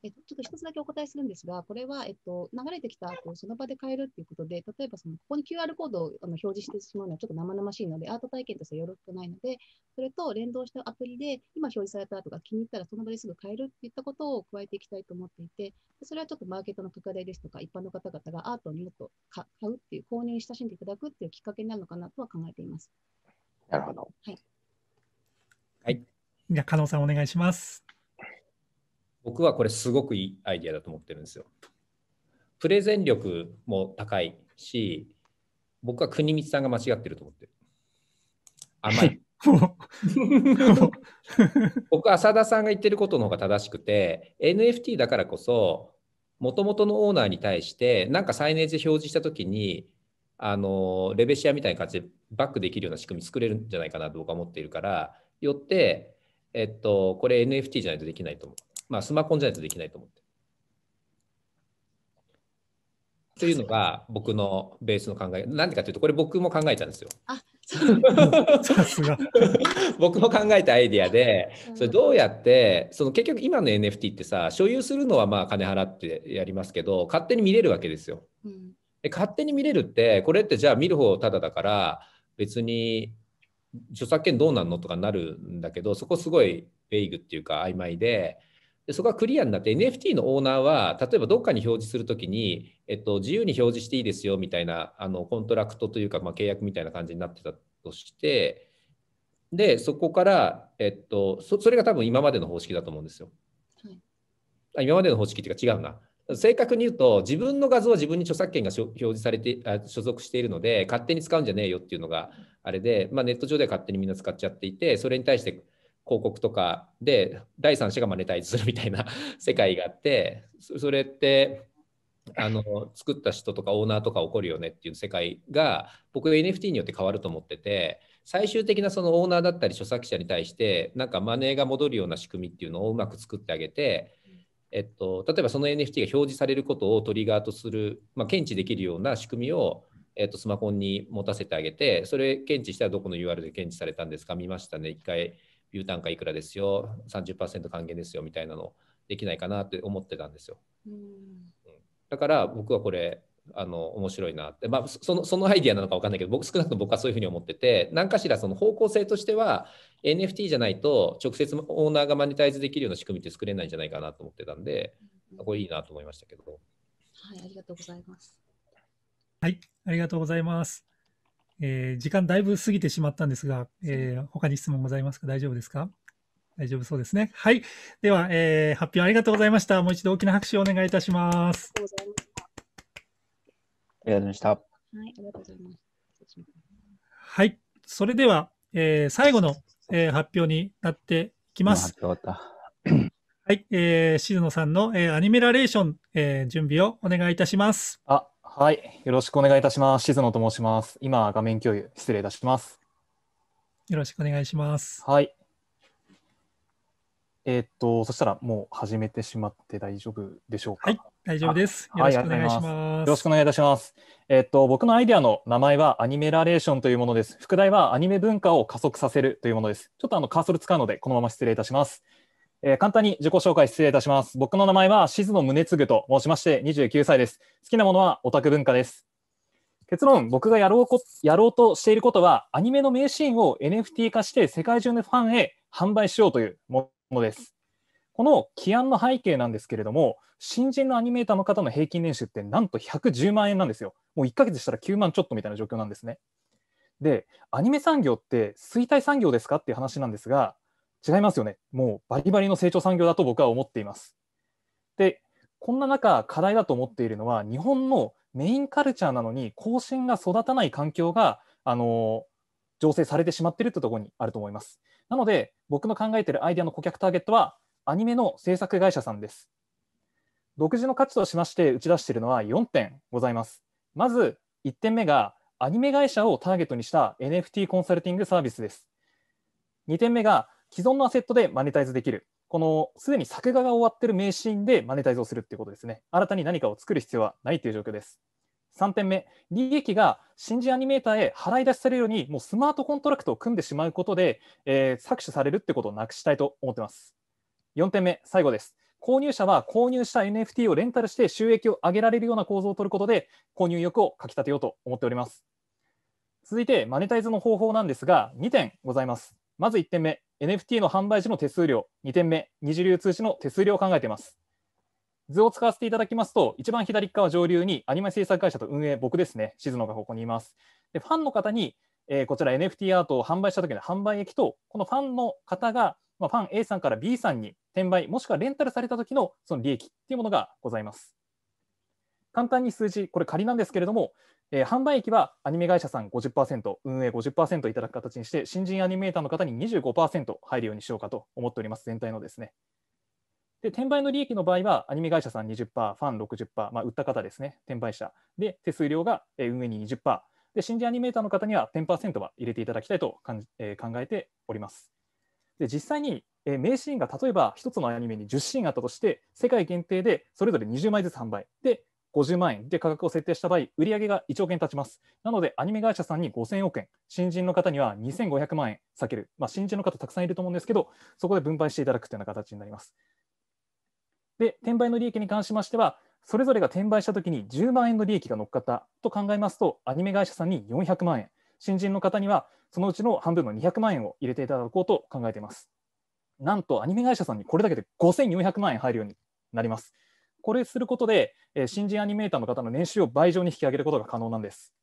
えっと、ちょっと一つだけお答えするんですが、これは、えっと、流れてきた後、その場で変えるということで、例えばそのここに QR コードをあの表示してしまうのはちょっと生々しいので、アート体験としてよろしくないので、それと連動したアプリで、今表示された後が気に入ったらその場ですぐ変えるっていったことを加えていきたいと思っていて、それはちょっとマーケットの拡大ですとか、一般の方々がアートをもっと買うっていう、購入に親しんでいただくっていうきっかけになるのかなとは考えています。なるほど。はい。はい、じゃあ、加納さんお願いします。僕はこれすごくいいアイデアだと思ってるんですよ。プレゼン力も高いし、僕は国光さんが間違ってると思ってる。甘い。僕、浅田さんが言ってることの方が正しくて、NFT だからこそ、もともとのオーナーに対して、なんかサイネージ表示したときに、あのレベシアみたいな感じでバックできるような仕組み作れるんじゃないかなと僕は思っているから、よって、えっと、これ NFT じゃないとできないと思う。まあ、スマホじゃないとできないと思って。っていうのが僕のベースの考え、なんでかというと、これ僕も考えたんですよ。あ、さすが。僕も考えたアイディアで、それどうやって、その結局今の NFT ってさ、所有するのはまあ金払ってやりますけど、勝手に見れるわけですよ。うん、で勝手に見れるって、これってじゃあ見る方ただだから、別に著作権どうなんのとかなるんだけど、そこすごいベイグっていうか曖昧で、でそこがクリアになって NFT のオーナーは例えばどっかに表示するときに、えっと、自由に表示していいですよみたいなあのコントラクトというか、まあ、契約みたいな感じになってたとしてでそこから、えっと、そそれが多分今までの方式だと思うんですよ。はい、今までの方式っていうか違うな。正確に言うと自分の画像は自分に著作権が表示されて所属しているので勝手に使うんじゃねえよっていうのがあれで、まあ、ネット上では勝手にみんな使っちゃっていてそれに対して広告とかで第三者がマネタイズするみたいな 世界があってそれってあの作った人とかオーナーとか起こるよねっていう世界が僕 NFT によって変わると思ってて最終的なそのオーナーだったり著作者に対してなんかマネーが戻るような仕組みっていうのをうまく作ってあげて、えっと、例えばその NFT が表示されることをトリガーとする、まあ、検知できるような仕組みをえっとスマホに持たせてあげてそれ検知したらどこの URL で検知されたんですか見ましたね一回 U 単価いくらですよ30%還元ですよみたいなのできないかなって思ってたんですよ。うん、だから僕はこれあの面白いなって、まあ、そのそのアイディアなのか分かんないけど僕少なくとも僕はそういうふうに思ってて何かしらその方向性としては NFT じゃないと直接オーナーがマネタイズできるような仕組みって作れないんじゃないかなと思ってたんで、うん、これいいなと思いましたけど。はい、ありがとうございます。はい、ありがとうございます。えー、時間だいぶ過ぎてしまったんですが、えー、他に質問ございますか大丈夫ですか大丈夫そうですね。はい。では、えー、発表ありがとうございました。もう一度大きな拍手をお願いいたします。ありがとうございました。はい、ありがとうございます。はい。それでは、えー、最後の、えー、発表になっていきます。発表だはい。えー、静野さんの、えー、アニメラレーション、えー、準備をお願いいたします。あ、はい、よろしくお願いいたします。静野と申します。今、画面共有、失礼いたします。よろしくお願いします。はい。えー、っと、そしたら、もう始めてしまって大丈夫でしょうか。はい、大丈夫です。よろしくお願いします。よろしくお願いいたします。えー、っと、僕のアイデアの名前はアニメラレーションというものです。副題はアニメ文化を加速させるというものです。ちょっとあのカーソル使うので、このまま失礼いたします。えー、簡単に自己紹介失礼いたします。僕の名前は静野宗次と申しまして29歳です。好きなものはオタク文化です。結論、僕がやろうこやろうとしていることは、アニメの名シーンを NFT 化して世界中のファンへ販売しようというものです。この起案の背景なんですけれども、新人のアニメーターの方の平均年収ってなんと110万円なんですよ。もう1ヶ月したら9万ちょっとみたいな状況なんですね。で、アニメ産業って衰退産業ですかっていう話なんですが、違いますよね。もうバリバリの成長産業だと僕は思っています。で、こんな中、課題だと思っているのは、日本のメインカルチャーなのに、後進が育たない環境が、あの醸成されてしまっているというところにあると思います。なので、僕の考えているアイデアの顧客ターゲットは、アニメの制作会社さんです。独自の価値としまして打ち出しているのは4点ございます。まず1点目が、アニメ会社をターゲットにした NFT コンサルティングサービスです。2点目が、既存のアセットでマネタイズできる、このすでに作画が終わってる名シーンでマネタイズをするっていうことですね。新たに何かを作る必要はないという状況です。3点目、利益が新人アニメーターへ払い出しされるように、もうスマートコントラクトを組んでしまうことで、えー、搾取されるってことをなくしたいと思ってます。4点目、最後です。購入者は購入した NFT をレンタルして収益を上げられるような構造を取ることで、購入意欲をかき立てようと思っております。続いて、マネタイズの方法なんですが、2点ございます。まず1点目、NFT の販売時の手数料、2点目、二次流通時の手数料を考えています。図を使わせていただきますと、一番左側上流にアニメ制作会社と運営、僕ですね、静野がここにいます。でファンの方に、えー、こちら NFT アートを販売した時の販売益と、このファンの方が、まあ、ファン A さんから B さんに転売、もしくはレンタルされた時のその利益っていうものがございます。簡単に数字、これ仮なんですけれども、えー、販売益はアニメ会社さん50%、運営50%いただく形にして、新人アニメーターの方に25%入るようにしようかと思っております、全体のですね。で、転売の利益の場合は、アニメ会社さん20%、ファン60%、まあ、売った方ですね、転売者。で、手数料が運営に20%。で、新人アニメーターの方には10%は入れていただきたいとかん、えー、考えております。で、実際に、えー、名シーンが例えば1つのアニメに10シーンあったとして、世界限定でそれぞれ20枚ずつ販売。で、50万円で価格を設定した場合、売上が1億円立ちます。なので、アニメ会社さんに5000億円、新人の方には2500万円避ける、まあ、新人の方たくさんいると思うんですけど、そこで分配していただくというような形になります。で、転売の利益に関しましては、それぞれが転売したときに10万円の利益が乗っかったと考えますと、アニメ会社さんに400万円、新人の方にはそのうちの半分の200万円を入れていただこうと考えています。なんと、アニメ会社さんにこれだけで5400万円入るようになります。これすることで、え新人アニメーターの方の年収を倍以上に引き上げることが可能なんです。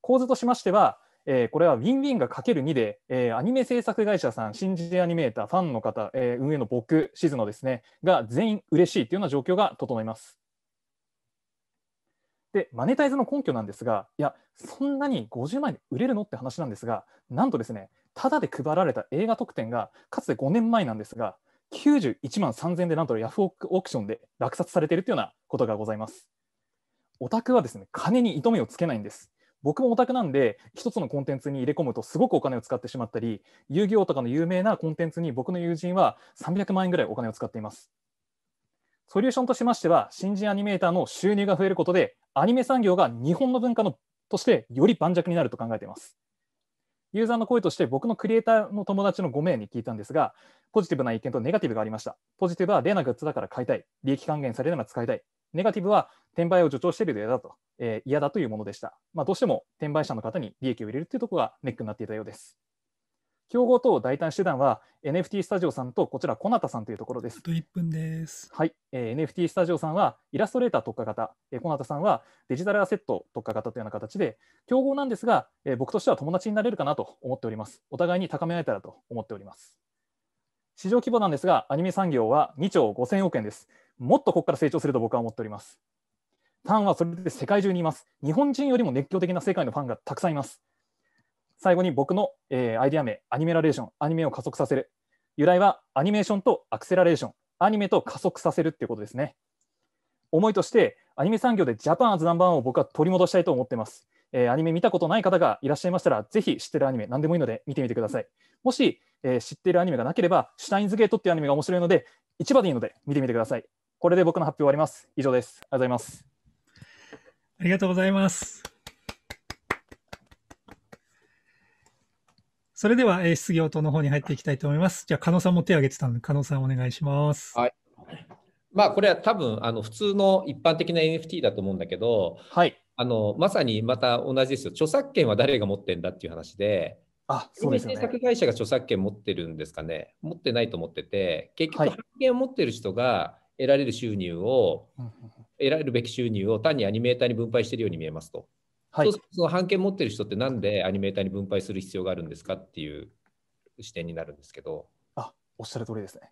構図としましては、えこれはウィンウィンがかける2で、えアニメ制作会社さん、新人アニメーター、ファンの方、え運営の僕、静野ですね、が全員嬉しいというような状況が整います。で、マネタイズの根拠なんですが、いや、そんなに50万円で売れるのって話なんですが、なんとですね、ただで配られた映画特典が、かつて5年前なんですが、91万3000円でなんとヤフオクションで落札されているというようなことがございます。オタクはですね、金に糸目をつけないんです。僕もオタクなんで、一つのコンテンツに入れ込むとすごくお金を使ってしまったり、遊戯王とかの有名なコンテンツに僕の友人は300万円ぐらいお金を使っています。ソリューションとしましては、新人アニメーターの収入が増えることで、アニメ産業が日本の文化のとしてより盤石になると考えています。ユーザーの声として僕のクリエイターの友達の5名に聞いたんですが、ポジティブな意見とネガティブがありました。ポジティブはレアなグッズだから買いたい。利益還元されるなら使いたい。ネガティブは転売を助長しているとで嫌だと、えー、嫌だというものでした。まあ、どうしても転売者の方に利益を入れるというところがネックになっていたようです。競合等大代替手段は NFT スタジオさんとこちら、コナタさんというところです。あと1分です。はい、えー、NFT スタジオさんはイラストレーター特化型、えー、コナタさんはデジタルアセット特化型というような形で、競合なんですが、えー、僕としては友達になれるかなと思っております。お互いに高め合えたらと思っております。市場規模なんですが、アニメ産業は2兆5000億円です。もっとここから成長すると僕は思っております。ファンはそれで世界中にいます。日本人よりも熱狂的な世界のファンがたくさんいます。最後に僕の、えー、アイデア名、アニメラレーション、アニメを加速させる。由来はアニメーションとアクセラレーション、アニメと加速させるっていうことですね。思いとして、アニメ産業でジャパンアズナンバーワンを僕は取り戻したいと思っています。えー、アニメ見たことない方がいらっしゃいましたら、ぜひ知ってるアニメ、何でもいいので見てみてください。もし、えー、知ってるアニメがなければ、シュタインズゲートっていうアニメが面白いので、一番でいいので見てみてください。これで僕の発表終わります。以上です。ありがとうございます。ありがとうございます。それでは、えー、質疑応答の方に入っていきたいと思います。じゃあ、加納さんも手を挙げてたので、加納さんお願いします。はい。まあ、これは多分、あの、普通の一般的な NFT だと思うんだけど、はい。あの、まさにまた同じですよ。著作権は誰が持ってんだっていう話で、あそうですね、制作会社が著作権持ってるんですかね、持ってないと思ってて、結局、発見を持ってる人が得られる収入を、はい、得られるべき収入を単にアニメーターに分配しているように見えますと。はい、そうの版権持ってる人ってなんでアニメーターに分配する必要があるんですかっていう視点になるんですけど。あおっしゃる通りですね。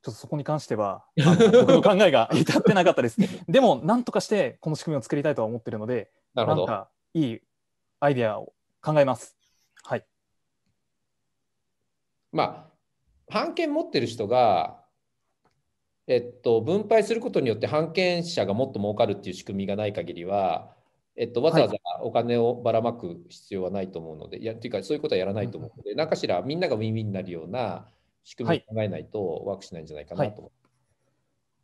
ちょっとそこに関してはの僕の 考えが至ってなかったです。でも、なんとかしてこの仕組みを作りたいとは思ってるので、なるほどかいいアイデアを考えます。はい。まあ、版権持ってる人が、えっと、分配することによって版権者がもっと儲かるっていう仕組みがない限りは、えっと、わざわざお金をばらまく必要はないと思うので、はい、いやというかそういうことはやらないと思うので、何、うん、かしらみんながウィンウィンになるような仕組みを考えないとワークしないんじゃないかなと思、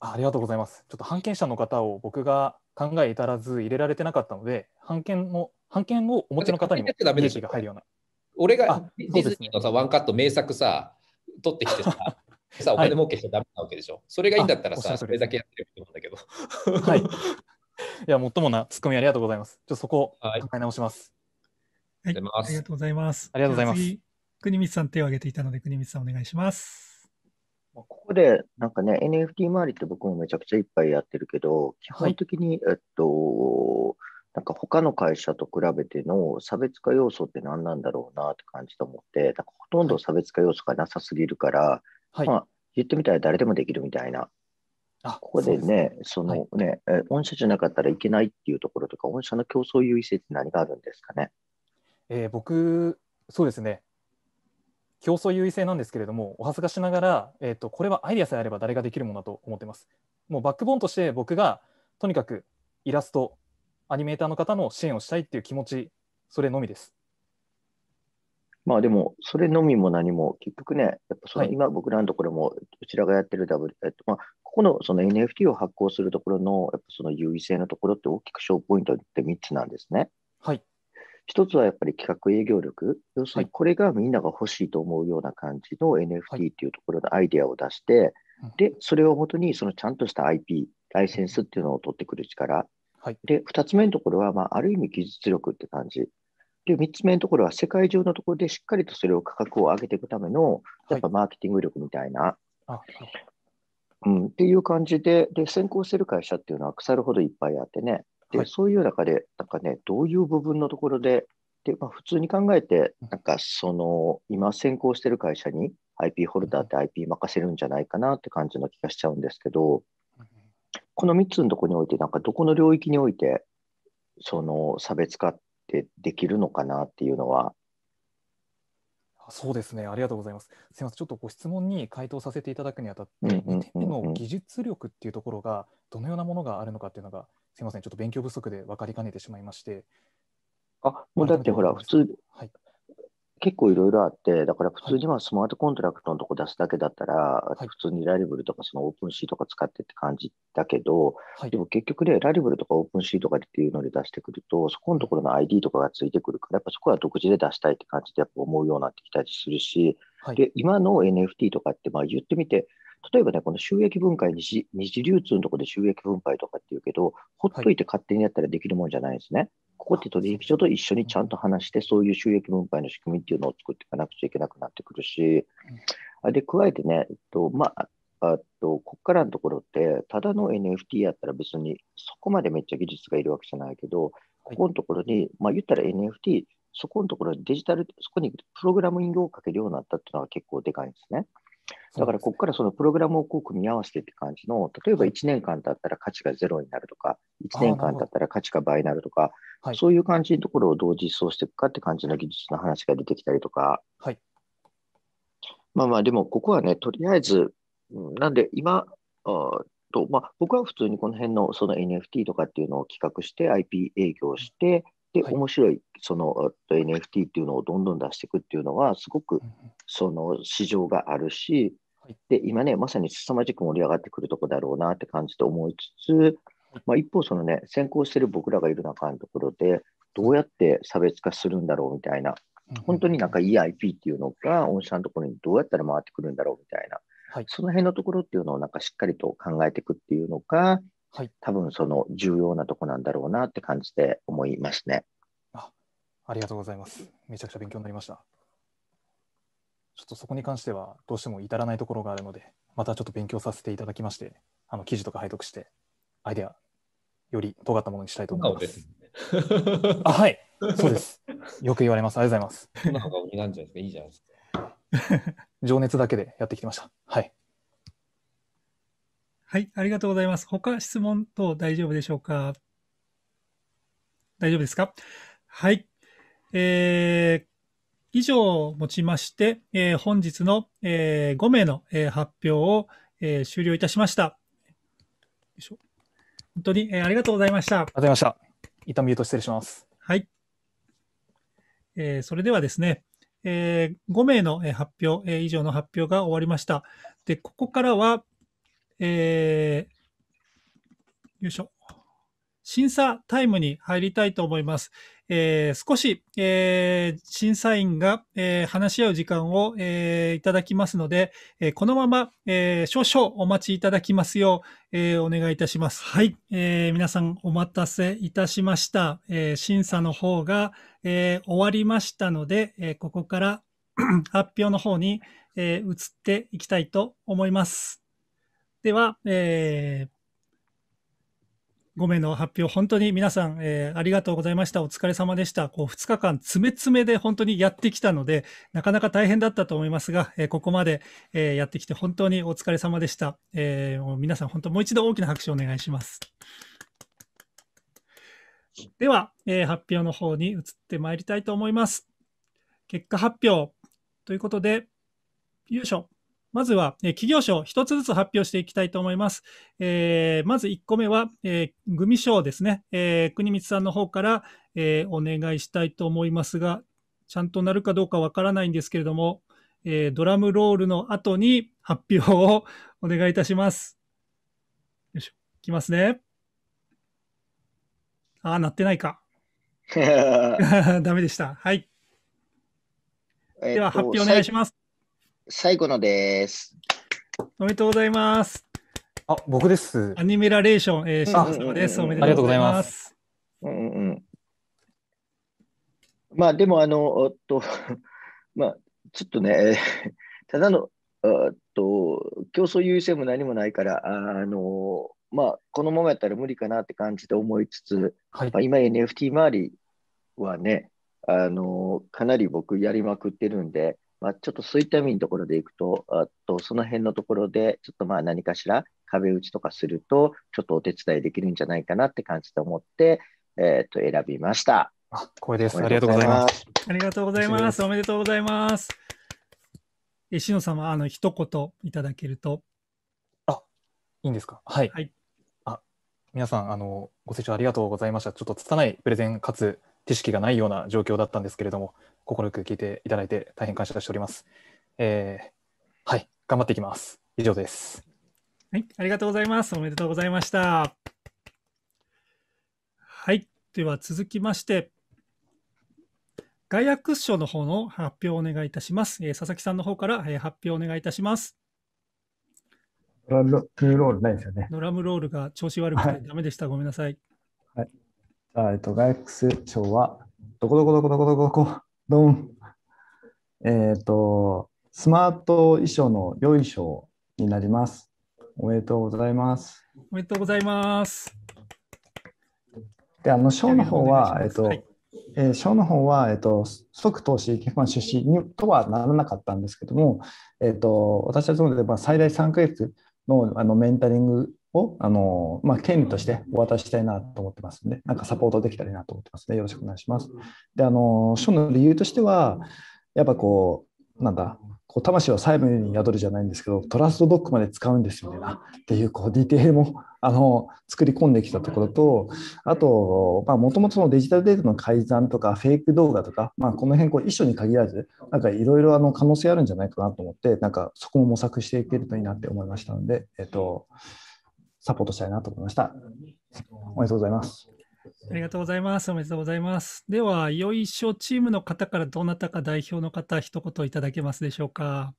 はい、ありがとうございます。ちょっと判権者の方を僕が考え至らず入れられてなかったので、判権の判権をお持ちの方にも利益が入るような。俺がディズニーのさ、ね、ワンカット名作さ、取ってきてさ、さお金儲けしちゃだめなわけでしょ。はい、それがいいんだったらさ、それだけやってると思うんだけど。はい、いや、もっともなツッコミありがとうございます。ちょっとそこ、考え直します。はい、ありがとうございます。ありがとうございます。国光さん手を挙げていたので、国光さんお願いします。ここで、なんかね、NFT 周りって僕もめちゃくちゃいっぱいやってるけど、基本的に、はい、えっと、なんか他の会社と比べての差別化要素って何なんだろうなって感じと思って、なんかほとんど差別化要素がなさすぎるから、はい、まあ、言ってみたら誰でもできるみたいなあここでね、そのね、御社じゃなかったらいけないっていうところとか、御社の競争優位性って何があるんですかね。えー、僕、そうですね、競争優位性なんですけれども、お恥ずかしながら、えーと、これはアイデアさえあれば誰ができるものだと思ってます。もうバックボーンとして僕がとにかくイラスト、アニメーターの方の支援をしたいっていう気持ち、それのみです。まあでも、それのみも何も、結局ね、やっぱその今、僕らのところも、うちらがやってる W、えっとまあ、ここのその NFT を発行するところの、やっぱその優位性のところって大きく小ポイントって3つなんですね。はい。一つはやっぱり企画営業力、要するにこれがみんなが欲しいと思うような感じの NFT っていうところのアイデアを出して、はい、で、それをもとにそのちゃんとした IP、ライセンスっていうのを取ってくる力。はい、で、2つ目のところは、まあ、ある意味技術力って感じ。で、3つ目のところは、世界中のところでしっかりとそれを価格を上げていくための、やっぱマーケティング力みたいな、はい、うん、っていう感じでで、先行してる会社っていうのは腐るほどいっぱいあってね、で、はい、そういう中で、なんかね、どういう部分のところで、でまあ、普通に考えて、なんかその、今、先行してる会社に IP ホルダーって IP 任せるんじゃないかなって感じの気がしちゃうんですけど、この3つのところにおいて、なんかどこの領域において、その差別化ってできるのかなっていうのはそうですね、ありがとうございます。すみません、ちょっとご質問に回答させていただくにあたって、2点目の技術力っていうところが、どのようなものがあるのかっていうのが、すみません、ちょっと勉強不足で分かりかねてしまいまして。あもうだってほら、普通、はい、結構いろいろあって、だから普通にまあスマートコントラクトのとこ出すだけだったら、はい、普通にラリブルとかそのオープンシーとか使ってって感じだけど、はい、でも結局ね、ラリブルとかオープンシーとかっていうので出してくると、そこのところの ID とかがついてくるから、やっぱそこは独自で出したいって感じでやっぱ思うようになってきたりするし、はい、で今の NFT とかってまあ言ってみて、例えばね、この収益分解、二次二次流通のところで収益分配とかっていうけど、ほっといて勝手にやったらできるもんじゃないですね。はい、ここって取引所と一緒にちゃんと話して、そういう収益分配の仕組みっていうのを作っていかなくちゃいけなくなってくるし、で加えてね、えっとまあ、あとここからのところって、ただの NFT やったら別にそこまでめっちゃ技術がいるわけじゃないけど、ここのところに、まあ、言ったら NFT、そこのところデジタル、そこにプログラミングをかけるようになったっていうのは結構でかいんですね。だからここからそのプログラムをこう組み合わせてって感じの、例えば1年間だったら価値がゼロになるとか、1年間だったら価値が倍になるとか、そういう感じのところをどう実装していくかって感じの技術の話が出てきたりとか。まあまあ、でもここはね、とりあえず、なんで今、とまあ、僕は普通にこの辺のその NFT とかっていうのを企画して IP 営業して、で、はい、面白いその NFT っていうのをどんどん出していくっていうのは、すごくその市場があるし、はい、で今ね、まさに凄まじく盛り上がってくるとこだろうなって感じて思いつつ、まあ、一方、そのね、先行してる僕らがいる中のところで、どうやって差別化するんだろうみたいな、本当になんかいい IP っていうのが、御社のところにどうやったら回ってくるんだろうみたいな、はい、その辺のところっていうのをなんかしっかりと考えていくっていうのが、はい、多分その重要なとこなんだろうなって感じで思いますね。あありがとうございます。めちゃくちゃ勉強になりました。ちょっとそこに関してはどうしても至らないところがあるので、またちょっと勉強させていただきまして、あの記事とか拝読して、アイデア、より尖ったものにしたいと思います。すあはい、そうです。よく言われます。ありがとうございます。いい 情熱だけでやってきました。はい。はい、ありがとうございます。他質問等大丈夫でしょうか大丈夫ですかはい。えー、以上をもちまして、えー、本日の、えー、5名の、えー、発表を、えー、終了いたしました。本当に、えー、ありがとうございました。ありがとうございました。一旦ミュート失礼します。はい。えー、それではですね、えー、5名の発表、えー、以上の発表が終わりました。で、ここからは、えー、よいしょ。審査タイムに入りたいと思います。えー、少し、えー、審査員が、えー、話し合う時間を、えいただきますので、えこのまま、え少々お待ちいただきますよう、えお願いいたします。はい、え皆さんお待たせいたしました。え審査の方が、え終わりましたので、えここから 発表の方に、え移っていきたいと思います。では、えー、5名の発表、本当に皆さん、えー、ありがとうございました。お疲れ様でした。こう2日間、詰め詰めで本当にやってきたので、なかなか大変だったと思いますが、えー、ここまで、えやってきて本当にお疲れ様でした。えもう皆さん、本当、もう一度大きな拍手をお願いします。では、え発表の方に移ってまいりたいと思います。結果発表ということで、よいしょ。まずは、えー、企業賞、一つずつ発表していきたいと思います。えー、まず1個目は、えー、グミ賞ですね。えー、国光さんの方から、えー、お願いしたいと思いますが、ちゃんとなるかどうかわからないんですけれども、えー、ドラムロールの後に発表をお願いいたします。よいしょ。いきますね。ああ、なってないか。ダメでした。はい。では、発表お願いします。最後のです。おめでとうございます。あ、僕です。アニメラレーション、えー、シン様です。おめでとうございます。うんうん。まあ、でも、あの、えっと、まあ、ちょっとね、ただの、えっと、競争優位性も何もないから、あの、まあ、このままやったら無理かなって感じで思いつつ、はい、今 NFT 周りはね、あの、かなり僕やりまくってるんで、まあ、ちょっとそういった意味のところでいくと、あとその辺のところで、ちょっとまあ何かしら壁打ちとかすると、ちょっとお手伝いできるんじゃないかなって感じで思って、えっ、ー、と、選びました。あ、これです。ありがとうございます。ありがとうございます。おめでとうございます。え、しの様、あの、一言いただけると。あ、いいんですか。はい。はい、あ、皆さん、あの、ご清聴ありがとうございました。ちょっと拙いプレゼンかつ、知識がないような状況だったんですけれども、心よく聞いていただいて大変感謝しております。えー、はい、頑張っていきます。以上です。はい、ありがとうございます。おめでとうございました。はい、では続きまして、外訳書の方の発表をお願いいたします。えー、佐々木さんの方から、えー、発表お願いいたします。ドラムロールないですよね。ドラムロールが調子悪くてダメでした。はい、ごめんなさい。はい、じゃあ、えっと、ガイクス賞は、どこどこどこどこどこどこ、どん。えっ、ー、と、スマート衣装の良い賞になります。おめでとうございます。おめでとうございます。で、あの、賞の方は、えっ、と、はいえー、賞の方は、えっ、ー、と、即投資基本出資にとはならなかったんですけども、えっ、ー、と、私たちので、まあ、最大3ヶ月のあのメンタリングを、あのまあ、権利としてお渡ししたいなと思ってますんで、なんかサポートできたらいいなと思ってますので、よろしくお願いします。で、あの書の理由としては、やっぱこう、なんだ、こう魂は細部に宿るじゃないんですけどトラストドックまで使うんですよねなっていうこうディテールもあの作り込んできたところとあともともとデジタルデータの改ざんとかフェイク動画とか、まあ、この辺こう一緒に限らずなんかいろいろ可能性あるんじゃないかなと思ってなんかそこも模索していけるといいなって思いましたので、えっと、サポートしたいなと思いました。おめでとうございます。ありがとうございます。おめでとうございます。では、よいしょチームの方からどなたか代表の方、一言いただけますでしょうか。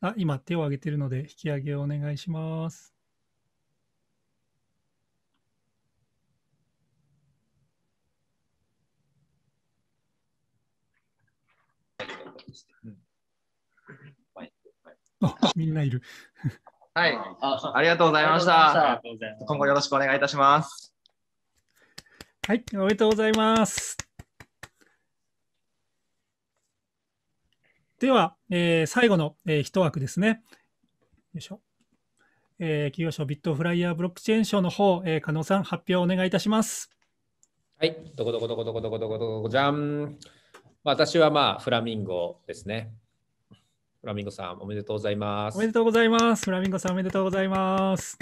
あ、今手を挙げているので、引き上げをお願いします。みんないる。はい。ありがとうございました。今後よろしくお願いいたします。はい、おめでとうございます。では、えー、最後の、えー、一枠ですね。よいしょ。えー、企業賞ビットフライヤーブロックチェーン賞の方、えー、加納さん、発表お願いいたします。はい、どこどこどこどこどこどこじゃん。私はまあ、フラミンゴですね。フラミンゴさん、おめでとうございます。おめでとうございます。フラミンゴさん、おめでとうございます。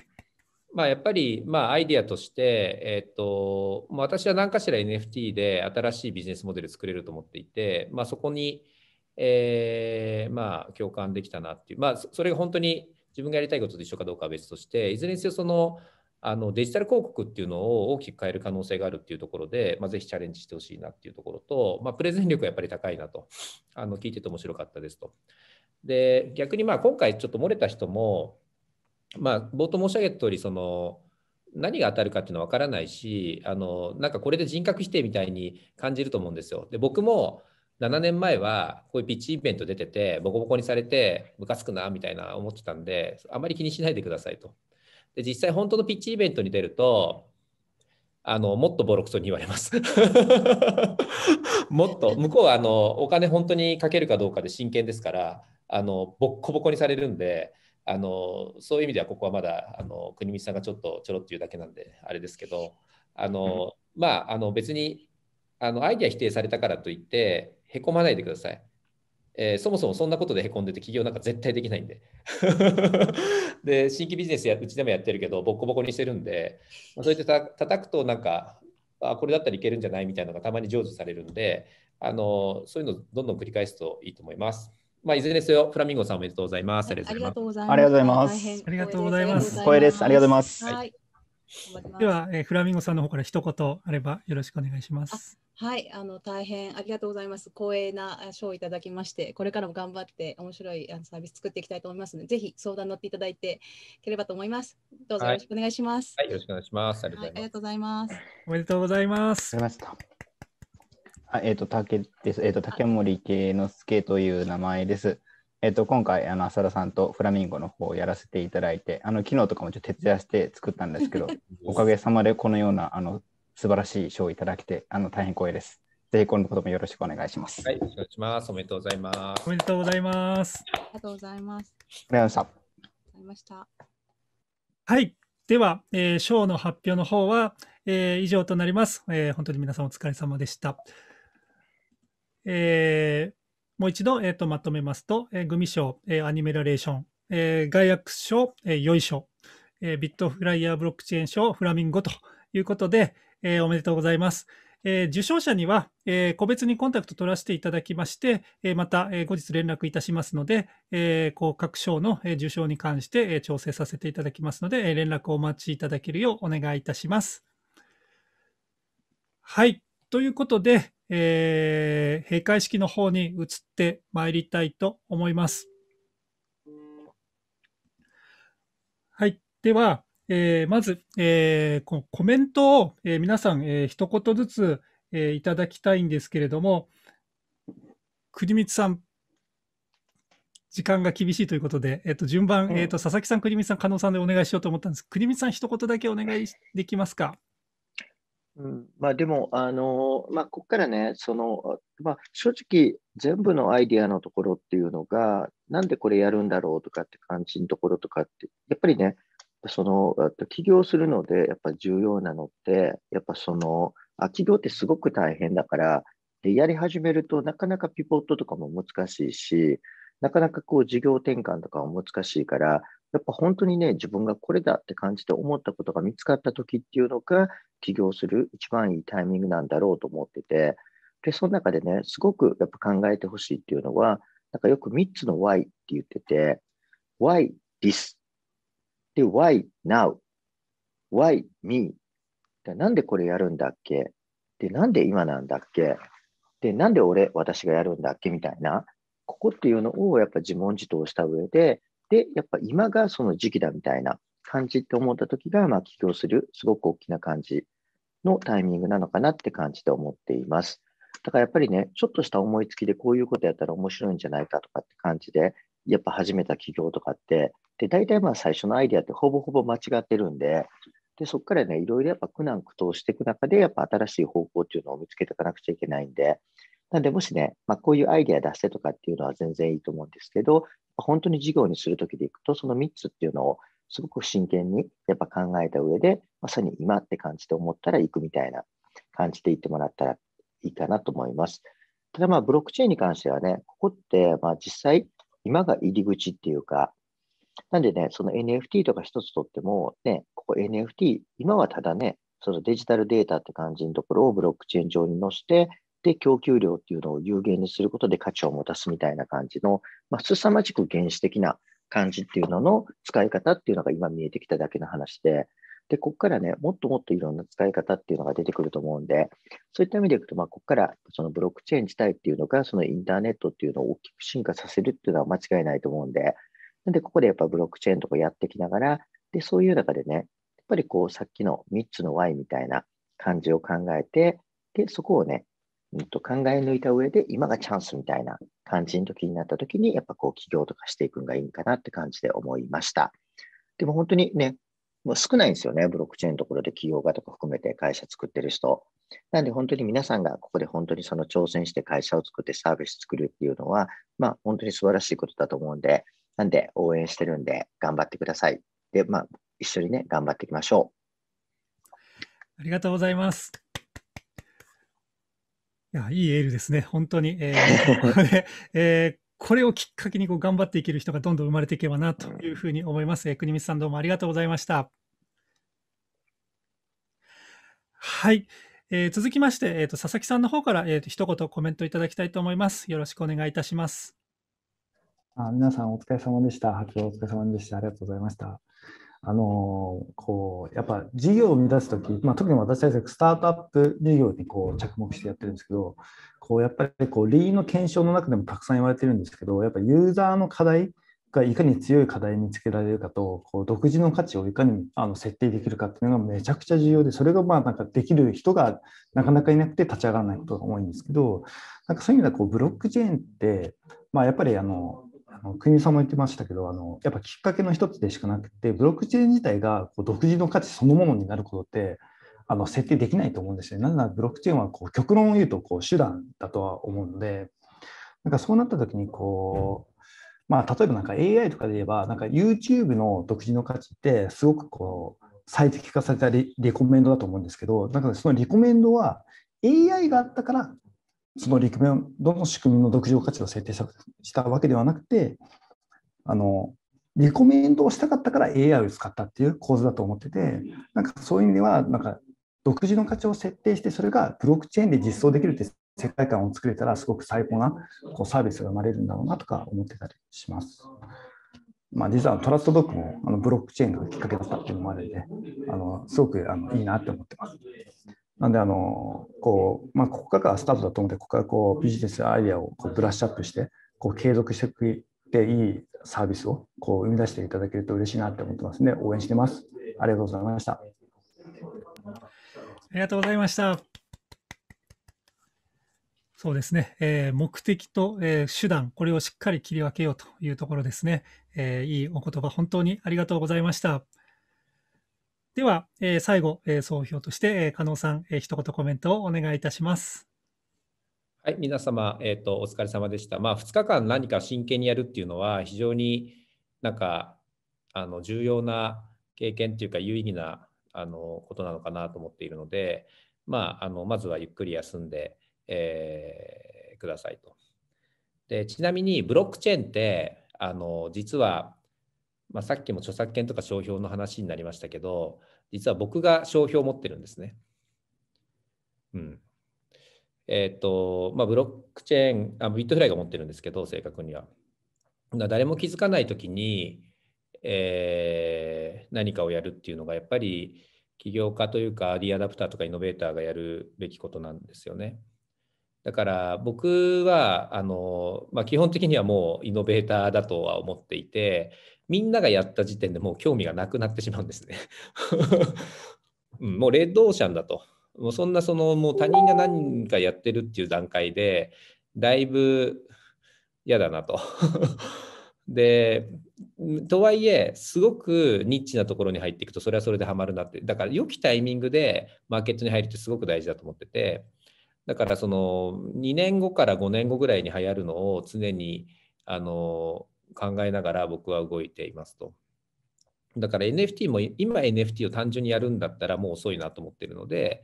まあ、やっぱり、まあ、アイディアとして、えっ、ー、と、私は何かしら NFT で新しいビジネスモデル作れると思っていて、まあ、そこに、えー、まあ、共感できたなっていう、まあ、それが本当に自分がやりたいことと一緒かどうかは別として、いずれにせよ、その、あのデジタル広告っていうのを大きく変える可能性があるっていうところで、まあ、ぜひチャレンジしてほしいなっていうところと、まあ、プレゼン力はやっぱり高いなと、あの聞いてて面白かったですと。で逆にまあ今回ちょっと漏れた人も、まあ、冒頭申し上げた通りその何が当たるかっていうのは分からないしあのなんかこれで人格否定みたいに感じると思うんですよ。で僕も7年前はこういうピッチイベント出ててボコボコにされてムカつくなみたいな思ってたんであまり気にしないでくださいと。で実際本当のピッチイベントに出るとあのもっとボロクソに言われます もっと向こうはあのお金本当にかけるかどうかで真剣ですからあのボッコボコにされるんであのそういう意味ではここはまだあの国光さんがちょっとちょろっと言うだけなんであれですけどあの、うん、まああの別にあのアイディア否定されたからといってへこまないでください。えー、そもそもそんなことでへこんでて起業なんか絶対できないんで で新規ビジネスやうちでもやってるけどボッコボコにしてるんでそうやってた叩くとなんかあこれだったらいけるんじゃないみたいなのがたまに成就されるんであのそういうのどんどん繰り返すといいと思います。まあ、いずれにせよ、フラミンゴさんおめでとうございます。ありがとうございます。ありがとうございます。ありがとうございます。光栄です。ありがとうございます。はい。では、えー、フラミンゴさんの方から一言あればよろしくお願いします。はい、あの大変ありがとうございます。光栄な賞をいただきまして、これからも頑張って面白いあのサービス作っていきたいと思いますので、ぜひ相談乗っていただいてければと思います。どうぞよろしくお願いします。はい、はい、よろしくお願いします。ありがとうございます。おめでとうございます。ありました。はい、えっ、ー、と、竹です。えっ、ー、と、竹森圭之介という名前です。えっ、ー、と、今回、あの、浅田さんとフラミンゴの方をやらせていただいて、あの、機能とかもちょっと徹夜して作ったんですけど、おかげさまでこのような、あの、素晴らしい賞をいただけて、あの、大変光栄です。ぜひ、今後ともよろしくお願いします。はい、よろしくお願いします。おめでとうございます。おめでとうございます。ありがとうございます。ありがとうございました。ありました。はい。では、えー、賞の発表の方は、えー、以上となります、えー。本当に皆さんお疲れ様でした。えー、もう一度、えーと、まとめますと、えー、グミ賞、えー、アニメラレーション、えー、ガイアックス賞、えー、よいしょ、えー、ビットフライヤーブロックチェーン賞、フラミンゴということで、えー、おめでとうございます。えー、受賞者には、えー、個別にコンタクト取らせていただきまして、えー、また、え後日連絡いたしますので、えこう各賞の、え受賞に関して、え調整させていただきますので、え連絡をお待ちいただけるようお願いいたします。はい。ということで、えー、閉会式の方に移ってまいりたいと思います。はい。では、えー、まず、えー、このコメントを、えー、皆さん、えー、一言ずつ、えー、いただきたいんですけれども、国光さん、時間が厳しいということで、えっ、ー、と、順番、えっ、ー、と、佐々木さん、国光さん、加納さんでお願いしようと思ったんです。国光さん、一言だけお願いできますか。うんまあ、でも、あのまあ、ここからね、そのまあ、正直、全部のアイディアのところっていうのが、なんでこれやるんだろうとかって感じのところとかって、やっぱりね、その起業するので、やっぱ重要なのって、やっぱその、あ、起業ってすごく大変だからで、やり始めるとなかなかピボットとかも難しいし、なかなかこう事業転換とかも難しいから、やっぱ本当にね、自分がこれだって感じて思ったことが見つかった時っていうのが、起業する一番いいタイミングなんだろうと思ってて、で、その中でね、すごくやっぱ考えてほしいっていうのは、なんかよく3つの why って言ってて、why this? で、why now? why me? なんでこれやるんだっけで、なんで今なんだっけで、なんで俺、私がやるんだっけみたいな、ここっていうのをやっぱ自問自答した上で、で、やっぱ今がその時期だみたいな感じって思った時が、まあ、起業する、すごく大きな感じのタイミングなのかなって感じで思っています。だからやっぱりね、ちょっとした思いつきでこういうことやったら面白いんじゃないかとかって感じで、やっぱ始めた企業とかって、で、大体まあ最初のアイデアってほぼほぼ間違ってるんで、で、そこからね、いろいろやっぱ苦難苦闘していく中で、やっぱ新しい方向っていうのを見つけていかなくちゃいけないんで、なんで、もしね、まあ、こういうアイデア出してとかっていうのは全然いいと思うんですけど、本当に事業にするときでいくと、その3つっていうのをすごく真剣にやっぱ考えた上で、まさに今って感じで思ったら行くみたいな感じで行ってもらったらいいかなと思います。ただまあブロックチェーンに関してはね、ここってまあ実際今が入り口っていうか、なんでね、その NFT とか一つとっても、ね、ここ NFT、今はただね、そのデジタルデータって感じのところをブロックチェーン上に載せて、で供給量っていうのを有限にすることで価値を持たすみたいな感じの、まあ、凄まじく原始的な感じっていうのの使い方っていうのが今見えてきただけの話で、で、ここからね、もっともっといろんな使い方っていうのが出てくると思うんで、そういった意味でいくと、まあ、ここからそのブロックチェーン自体っていうのが、そのインターネットっていうのを大きく進化させるっていうのは間違いないと思うんで、なんで、ここでやっぱブロックチェーンとかやってきながら、で、そういう中でね、やっぱりこう、さっきの3つの Y みたいな感じを考えて、で、そこをね、うんと、考え抜いた上で今がチャンスみたいな感じの時になった時に、やっぱこう起業とかしていくのがいいかなって感じで思いました。でも本当にね、もう少ないんですよね、ブロックチェーンのところで起業家とか含めて会社作ってる人。なんで本当に皆さんがここで本当にその挑戦して会社を作ってサービス作るっていうのは、まあ本当に素晴らしいことだと思うんで、なんで応援してるんで頑張ってください。で、まあ一緒にね、頑張っていきましょう。ありがとうございます。いや、いいエールですね。本当に。えー、えーこれをきっかけにこう頑張っていける人がどんどん生まれていけばなというふうに思います。えー、国光さんどうもありがとうございました。はい。えー、続きまして、えーと、佐々木さんの方から、えーと、と一言コメントいただきたいと思います。よろしくお願いいたします。あ皆さんお疲れ様でした。発表お疲れ様でした。ありがとうございました。あのこうやっぱ事業を生み出す時、まあ、特に私たちスタートアップ事業にこう着目してやってるんですけどこうやっぱりこうリーの検証の中でもたくさん言われてるんですけどやっぱユーザーの課題がいかに強い課題につけられるかとこう独自の価値をいかにあの設定できるかっていうのがめちゃくちゃ重要でそれがまあなんかできる人がなかなかいなくて立ち上がらないことが多いんですけどなんかそういう意味ではこうブロックチェーンって、まあ、やっぱりあのあの国さんも言ってましたけどあのやっぱきっかけの一つでしかなくてブロックチェーン自体がこう独自の価値そのものになることってあの設定できないと思うんですね。なぜならブロックチェーンはこう極論を言うとこう手段だとは思うのでなんかそうなった時にこう、まあ、例えばなんか AI とかで言えばなんか YouTube の独自の価値ってすごくこう最適化されたレコメンドだと思うんですけどなんかそのレコメンドは AI があったからその陸面どの仕組みの独自価値を設定したわけではなくてあのリコメンドをしたかったから AI を使ったっていう構図だと思っててなんかそういう意味ではなんか独自の価値を設定してそれがブロックチェーンで実装できるって世界観を作れたらすごく最高なこうサービスが生まれるんだろうなとか思ってたりします。まあ、実はトラストドックもあのブロックチェーンがきっかけだったっていうのもあるので、あのすごくあのいいなって思ってます。なんで、あの、こう、まあ、ここからがスタートだと思って、ここからこう、ビジネスアイデアをこうブラッシュアップして、こう、継続していっていいサービスをこう生み出していただけると嬉しいなって思ってますね。応援してます。ありがとうございました。ありがとうございました。そうですね、えー、目的と、えー、手段、これをしっかり切り分けようというところですね、えー、いいお言葉、本当にありがとうございました。では、えー、最後、えー、総評として、えー、加納さん、えー、一言コメントをお願いいたします。はい、皆様、えーと、お疲れ様でした。まあ、2日間何か真剣にやるっていうのは、非常になんかあの重要な経験というか、有意義なあのことなのかなと思っているので、まあ、あのまずはゆっくり休んで、えー、くださいと。でちなみにブロックチェーンってあの実はまあ、さっきも著作権とか商標の話になりましたけど、実は僕が商標を持ってるんですね。うん。えっ、ー、と、まあ、ブロックチェーン、あビットフライが持ってるんですけど、正確には。誰も気づかないときに、えー、何かをやるっていうのが、やっぱり起業家というか、アディアダプターとかイノベーターがやるべきことなんですよね。だから僕はあの、まあ、基本的にはもうイノベーターだとは思っていて、みんながやった時点でもう興味がなくなってしまうんですね。もうレッドオーシャンだと。もうそんなそのもう他人が何かやってるっていう段階でだいぶ嫌だなと。でとはいえすごくニッチなところに入っていくとそれはそれでハマるなってだから良きタイミングでマーケットに入るってすごく大事だと思っててだからその2年後から5年後ぐらいに流行るのを常にあの考えながら僕は動いていますと。だから NFT も今 NFT を単純にやるんだったらもう遅いなと思ってるので、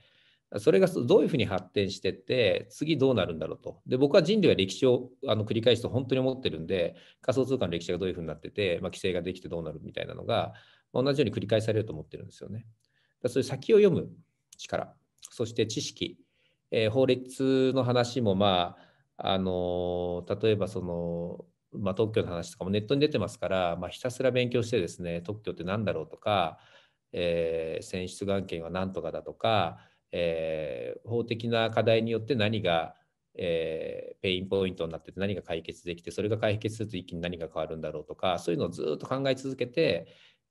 それがどういうふうに発展してって、次どうなるんだろうと。で、僕は人類は歴史をあの繰り返すと本当に思ってるんで、仮想通貨の歴史がどういうふうになってて、まあ、規制ができてどうなるみたいなのが、ま同じように繰り返されると思ってるんですよね。だそういう先を読む力、そして知識、えー、法律の話も、まあ、あの例えばそのまあ、特許の話とかもネットに出てますから、まあ、ひたすら勉強してですね特許って何だろうとか、えー、選出眼権は何とかだとか、えー、法的な課題によって何が、えー、ペインポイントになってて何が解決できてそれが解決すると一気に何が変わるんだろうとかそういうのをずっと考え続けて、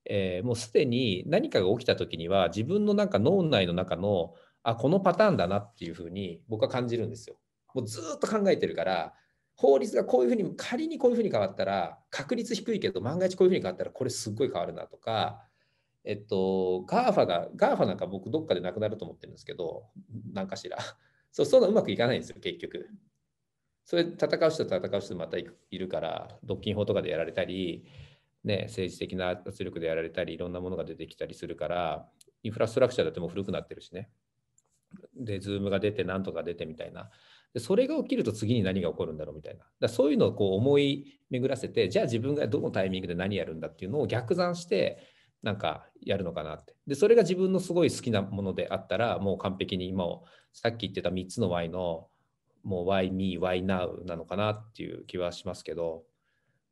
えもうすでに何かが起きた時には自分のなんか脳内の中のあこのパターンだなっていうふうに僕は感じるんですよ。もうずっと考えてるから法律がこういうふうに仮にこういうふうに変わったら確率低いけど万が一こういうふうに変わったらこれすっごい変わるなとか、えっと、GAFA が GAFA なんか僕どっかでなくなると思ってるんですけど何かしらそうそういうまくいかないんですよ結局。それ戦う人と戦う人またいるから独禁法とかでやられたり、ね、政治的な圧力でやられたりいろんなものが出てきたりするからインフラストラクチャーだってもう古くなってるしねで Zoom が出てなんとか出てみたいなでそれが起きると次に何が起こるんだろうみたいなだそういうのをこう思い巡らせてじゃあ自分がどのタイミングで何やるんだっていうのを逆算してなんかやるのかなってでそれが自分のすごい好きなものであったらもう完璧に今をさっき言ってた3つの Y のもう Why me, why now なのかなっていう気はしますけど、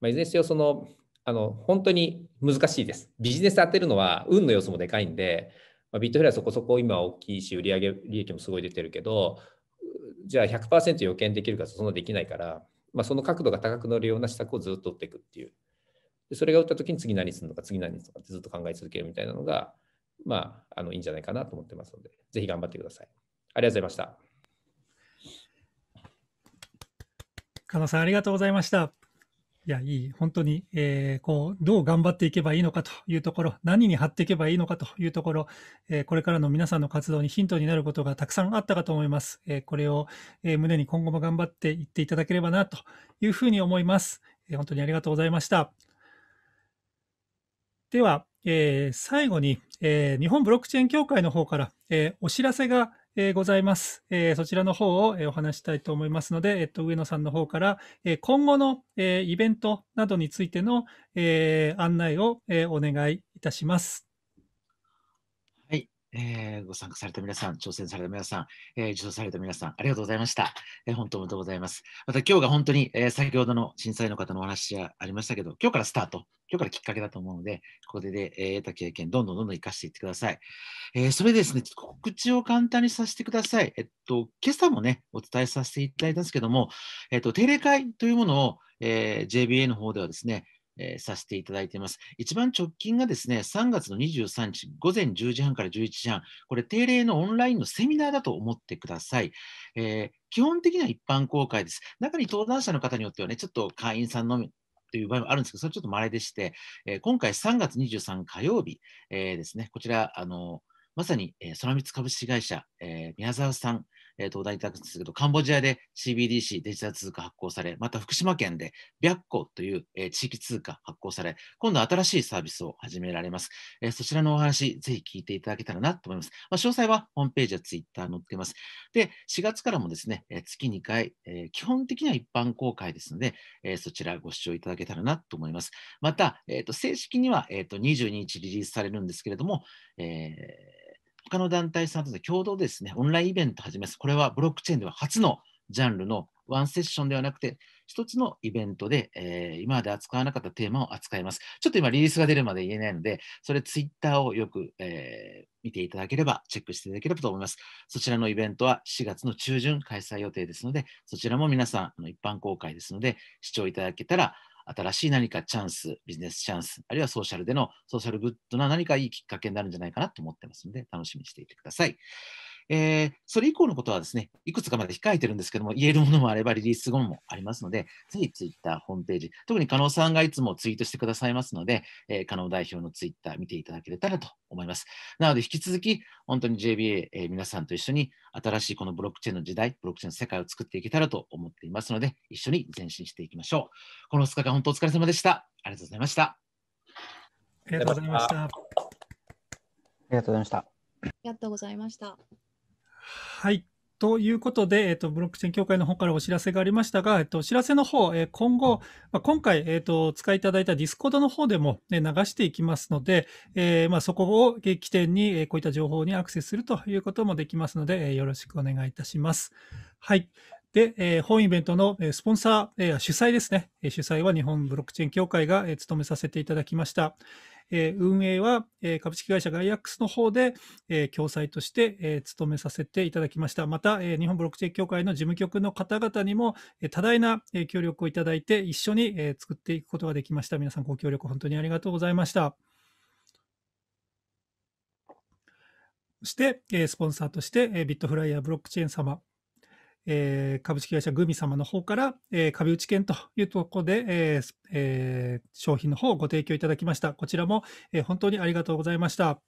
まあ、いずれにせよそのあの本当に難しいですビジネス当てるのは運の要素もでかいんで、まあ、ビットフライはそこそこ今大きいし売上利益もすごい出てるけどじゃあ100%予見できるかそんなできないから、まあ、その角度が高くなるような施策をずっと打っていくっていう。でそれが打った時に次何するのか次何するのかってずっと考え続けるみたいなのが、まあ、あのいいんじゃないかなと思ってますので、ぜひ頑張ってください。ありがとうございました。加納さんありがとうございました。いや、いい。本当に、えー、こう、どう頑張っていけばいいのかというところ、何に貼っていけばいいのかというところ、えー、これからの皆さんの活動にヒントになることがたくさんあったかと思います。えー、これを、え胸に今後も頑張っていっていただければな、というふうに思います。え本当にありがとうございました。では、え最後に、え日本ブロックチェーン協会の方から、えお知らせがえー、ございます、えー、そちらの方を、えー、お話したいと思いますので、えっと、上野さんの方から、え今後の、えイベントなどについての、え案内を、えお願いいたします。えー、ご参加された皆さん、挑戦された皆さん、えー、受賞された皆さん、ありがとうございました。えー、本当おめでとうございます。また今日が本当に、えー、先ほどの震災の方のお話がありましたけど、今日からスタート、今日からきっかけだと思うので、ここで、で、えー、得た経験、どんどんどんどん生かしていってください。えー、それでですね、告知を簡単にさせてください。えっと、今朝もね、お伝えさせていただいたんですけども、えっと、定例会というものを、えー、JBA の方ではですね、えー、させていただいています。一番直近がですね、3月の23日、午前10時半から11時半、これ、定例のオンラインのセミナーだと思ってください。えー、基本的には一般公開です。中に登壇者の方によってはね、ちょっと会員さんのみという場合もあるんですけど、それちょっと稀でして、えー、今回3月23火曜日、えー、ですね、こちら、あのまさに、えー、ソラミツ株式会社、えー、宮沢さん、えーと、と大体ですけど、カンボジアで CBDC デジタル通貨発行され、また福島県で白虎という、えー、地域通貨発行され、今度新しいサービスを始められます。えー、そちらのお話、ぜひ聞いていただけたらなと思います。まあ、詳細はホームページやツイッター載っています。で、4月からもですね、えー、月2回、えー、基本的には一般公開ですので、えー、そちらご視聴いただけたらなと思います。また、えーと、正式には、えーと、と22日リリースされるんですけれども、えー他の団体さんと共同ですね、オンラインイベントを始めます。これはブロックチェーンでは初のジャンルのワンセッションではなくて、一つのイベントで、えー、今まで扱わなかったテーマを扱います。ちょっと今リリースが出るまで言えないので、それツイッターをよく、えー、見ていただければ、チェックしていただければと思います。そちらのイベントは4月の中旬開催予定ですので、そちらも皆さん、一般公開ですので、視聴いただけたら、新しい何かチャンス、ビジネスチャンス、あるいはソーシャルでのソーシャルグッドな何かいいきっかけになるんじゃないかなと思ってますので、楽しみにしていてください。えー、それ以降のことはですね、いくつかまで控えてるんですけども、言えるものもあればリリース後もありますので、ぜひツイッター、ホームページ、特に加納さんがいつもツイートしてくださいますので、えー、加納代表のツイッター見ていただけたらと思います。なので、引き続き、本当に JBA、えー、皆さんと一緒に新しいこのブロックチェーンの時代、ブロックチェーンの世界を作っていけたらと思っていますので、一緒に前進していきましょう。この2日間、本当お疲れ様でした。ありがとうございました。ありがとうございました。ありがとうございました。ありがとうございました。はい。ということで、えっ、ー、と、ブロックチェーン協会の方からお知らせがありましたが、えっ、ー、と、お知らせの方、えー、今後、まあ、今回、えっ、と、お使いいただいたディスコードの方でも、ね、流していきますので、えまあ、そこを起点に、えこういった情報にアクセスするということもできますので、えよろしくお願いいたします。はい。で、え本イベントのスポンサー、え主催ですね。主催は日本ブロックチェーン協会が務めさせていただきました。え運営は、え株式会社ガイアックスの方で、え共催として、え務めさせていただきました。また、え日本ブロックチェーン協会の事務局の方々にも、え多大な、え協力をいただいて、一緒に、え作っていくことができました。皆さんご協力本当にありがとうございました。そして、えスポンサーとして、えビットフライヤーブロックチェーン様、えー、株式会社グミ様の方から、えー、壁打ち券というところで、えーえー、商品の方をご提供いただきました。こちらも、えー、本当にありがとうございました。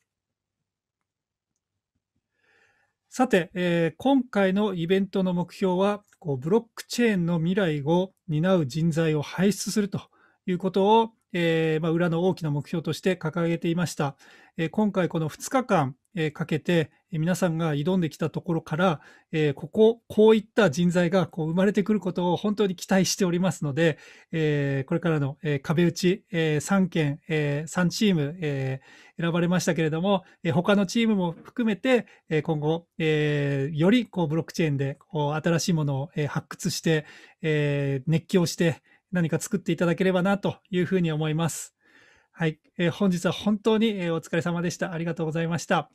さて、えー、今回のイベントの目標はこう、ブロックチェーンの未来を担う人材を輩出するということを、えーまあ、裏の大きな目標として掲げていました。えー、今回この2日間、えかけて、皆さんが挑んできたところから、えここ、こういった人材がこう生まれてくることを本当に期待しておりますので、えこれからの、え壁打ち、え3件、え3チーム、え選ばれましたけれども、え他のチームも含めて、え今後、えよりこうブロックチェーンでこう新しいものを、発掘して、え熱狂して何か作っていただければなというふうに思います。はい、えー、本日は本当に、えー、お疲れ様でした。ありがとうございました。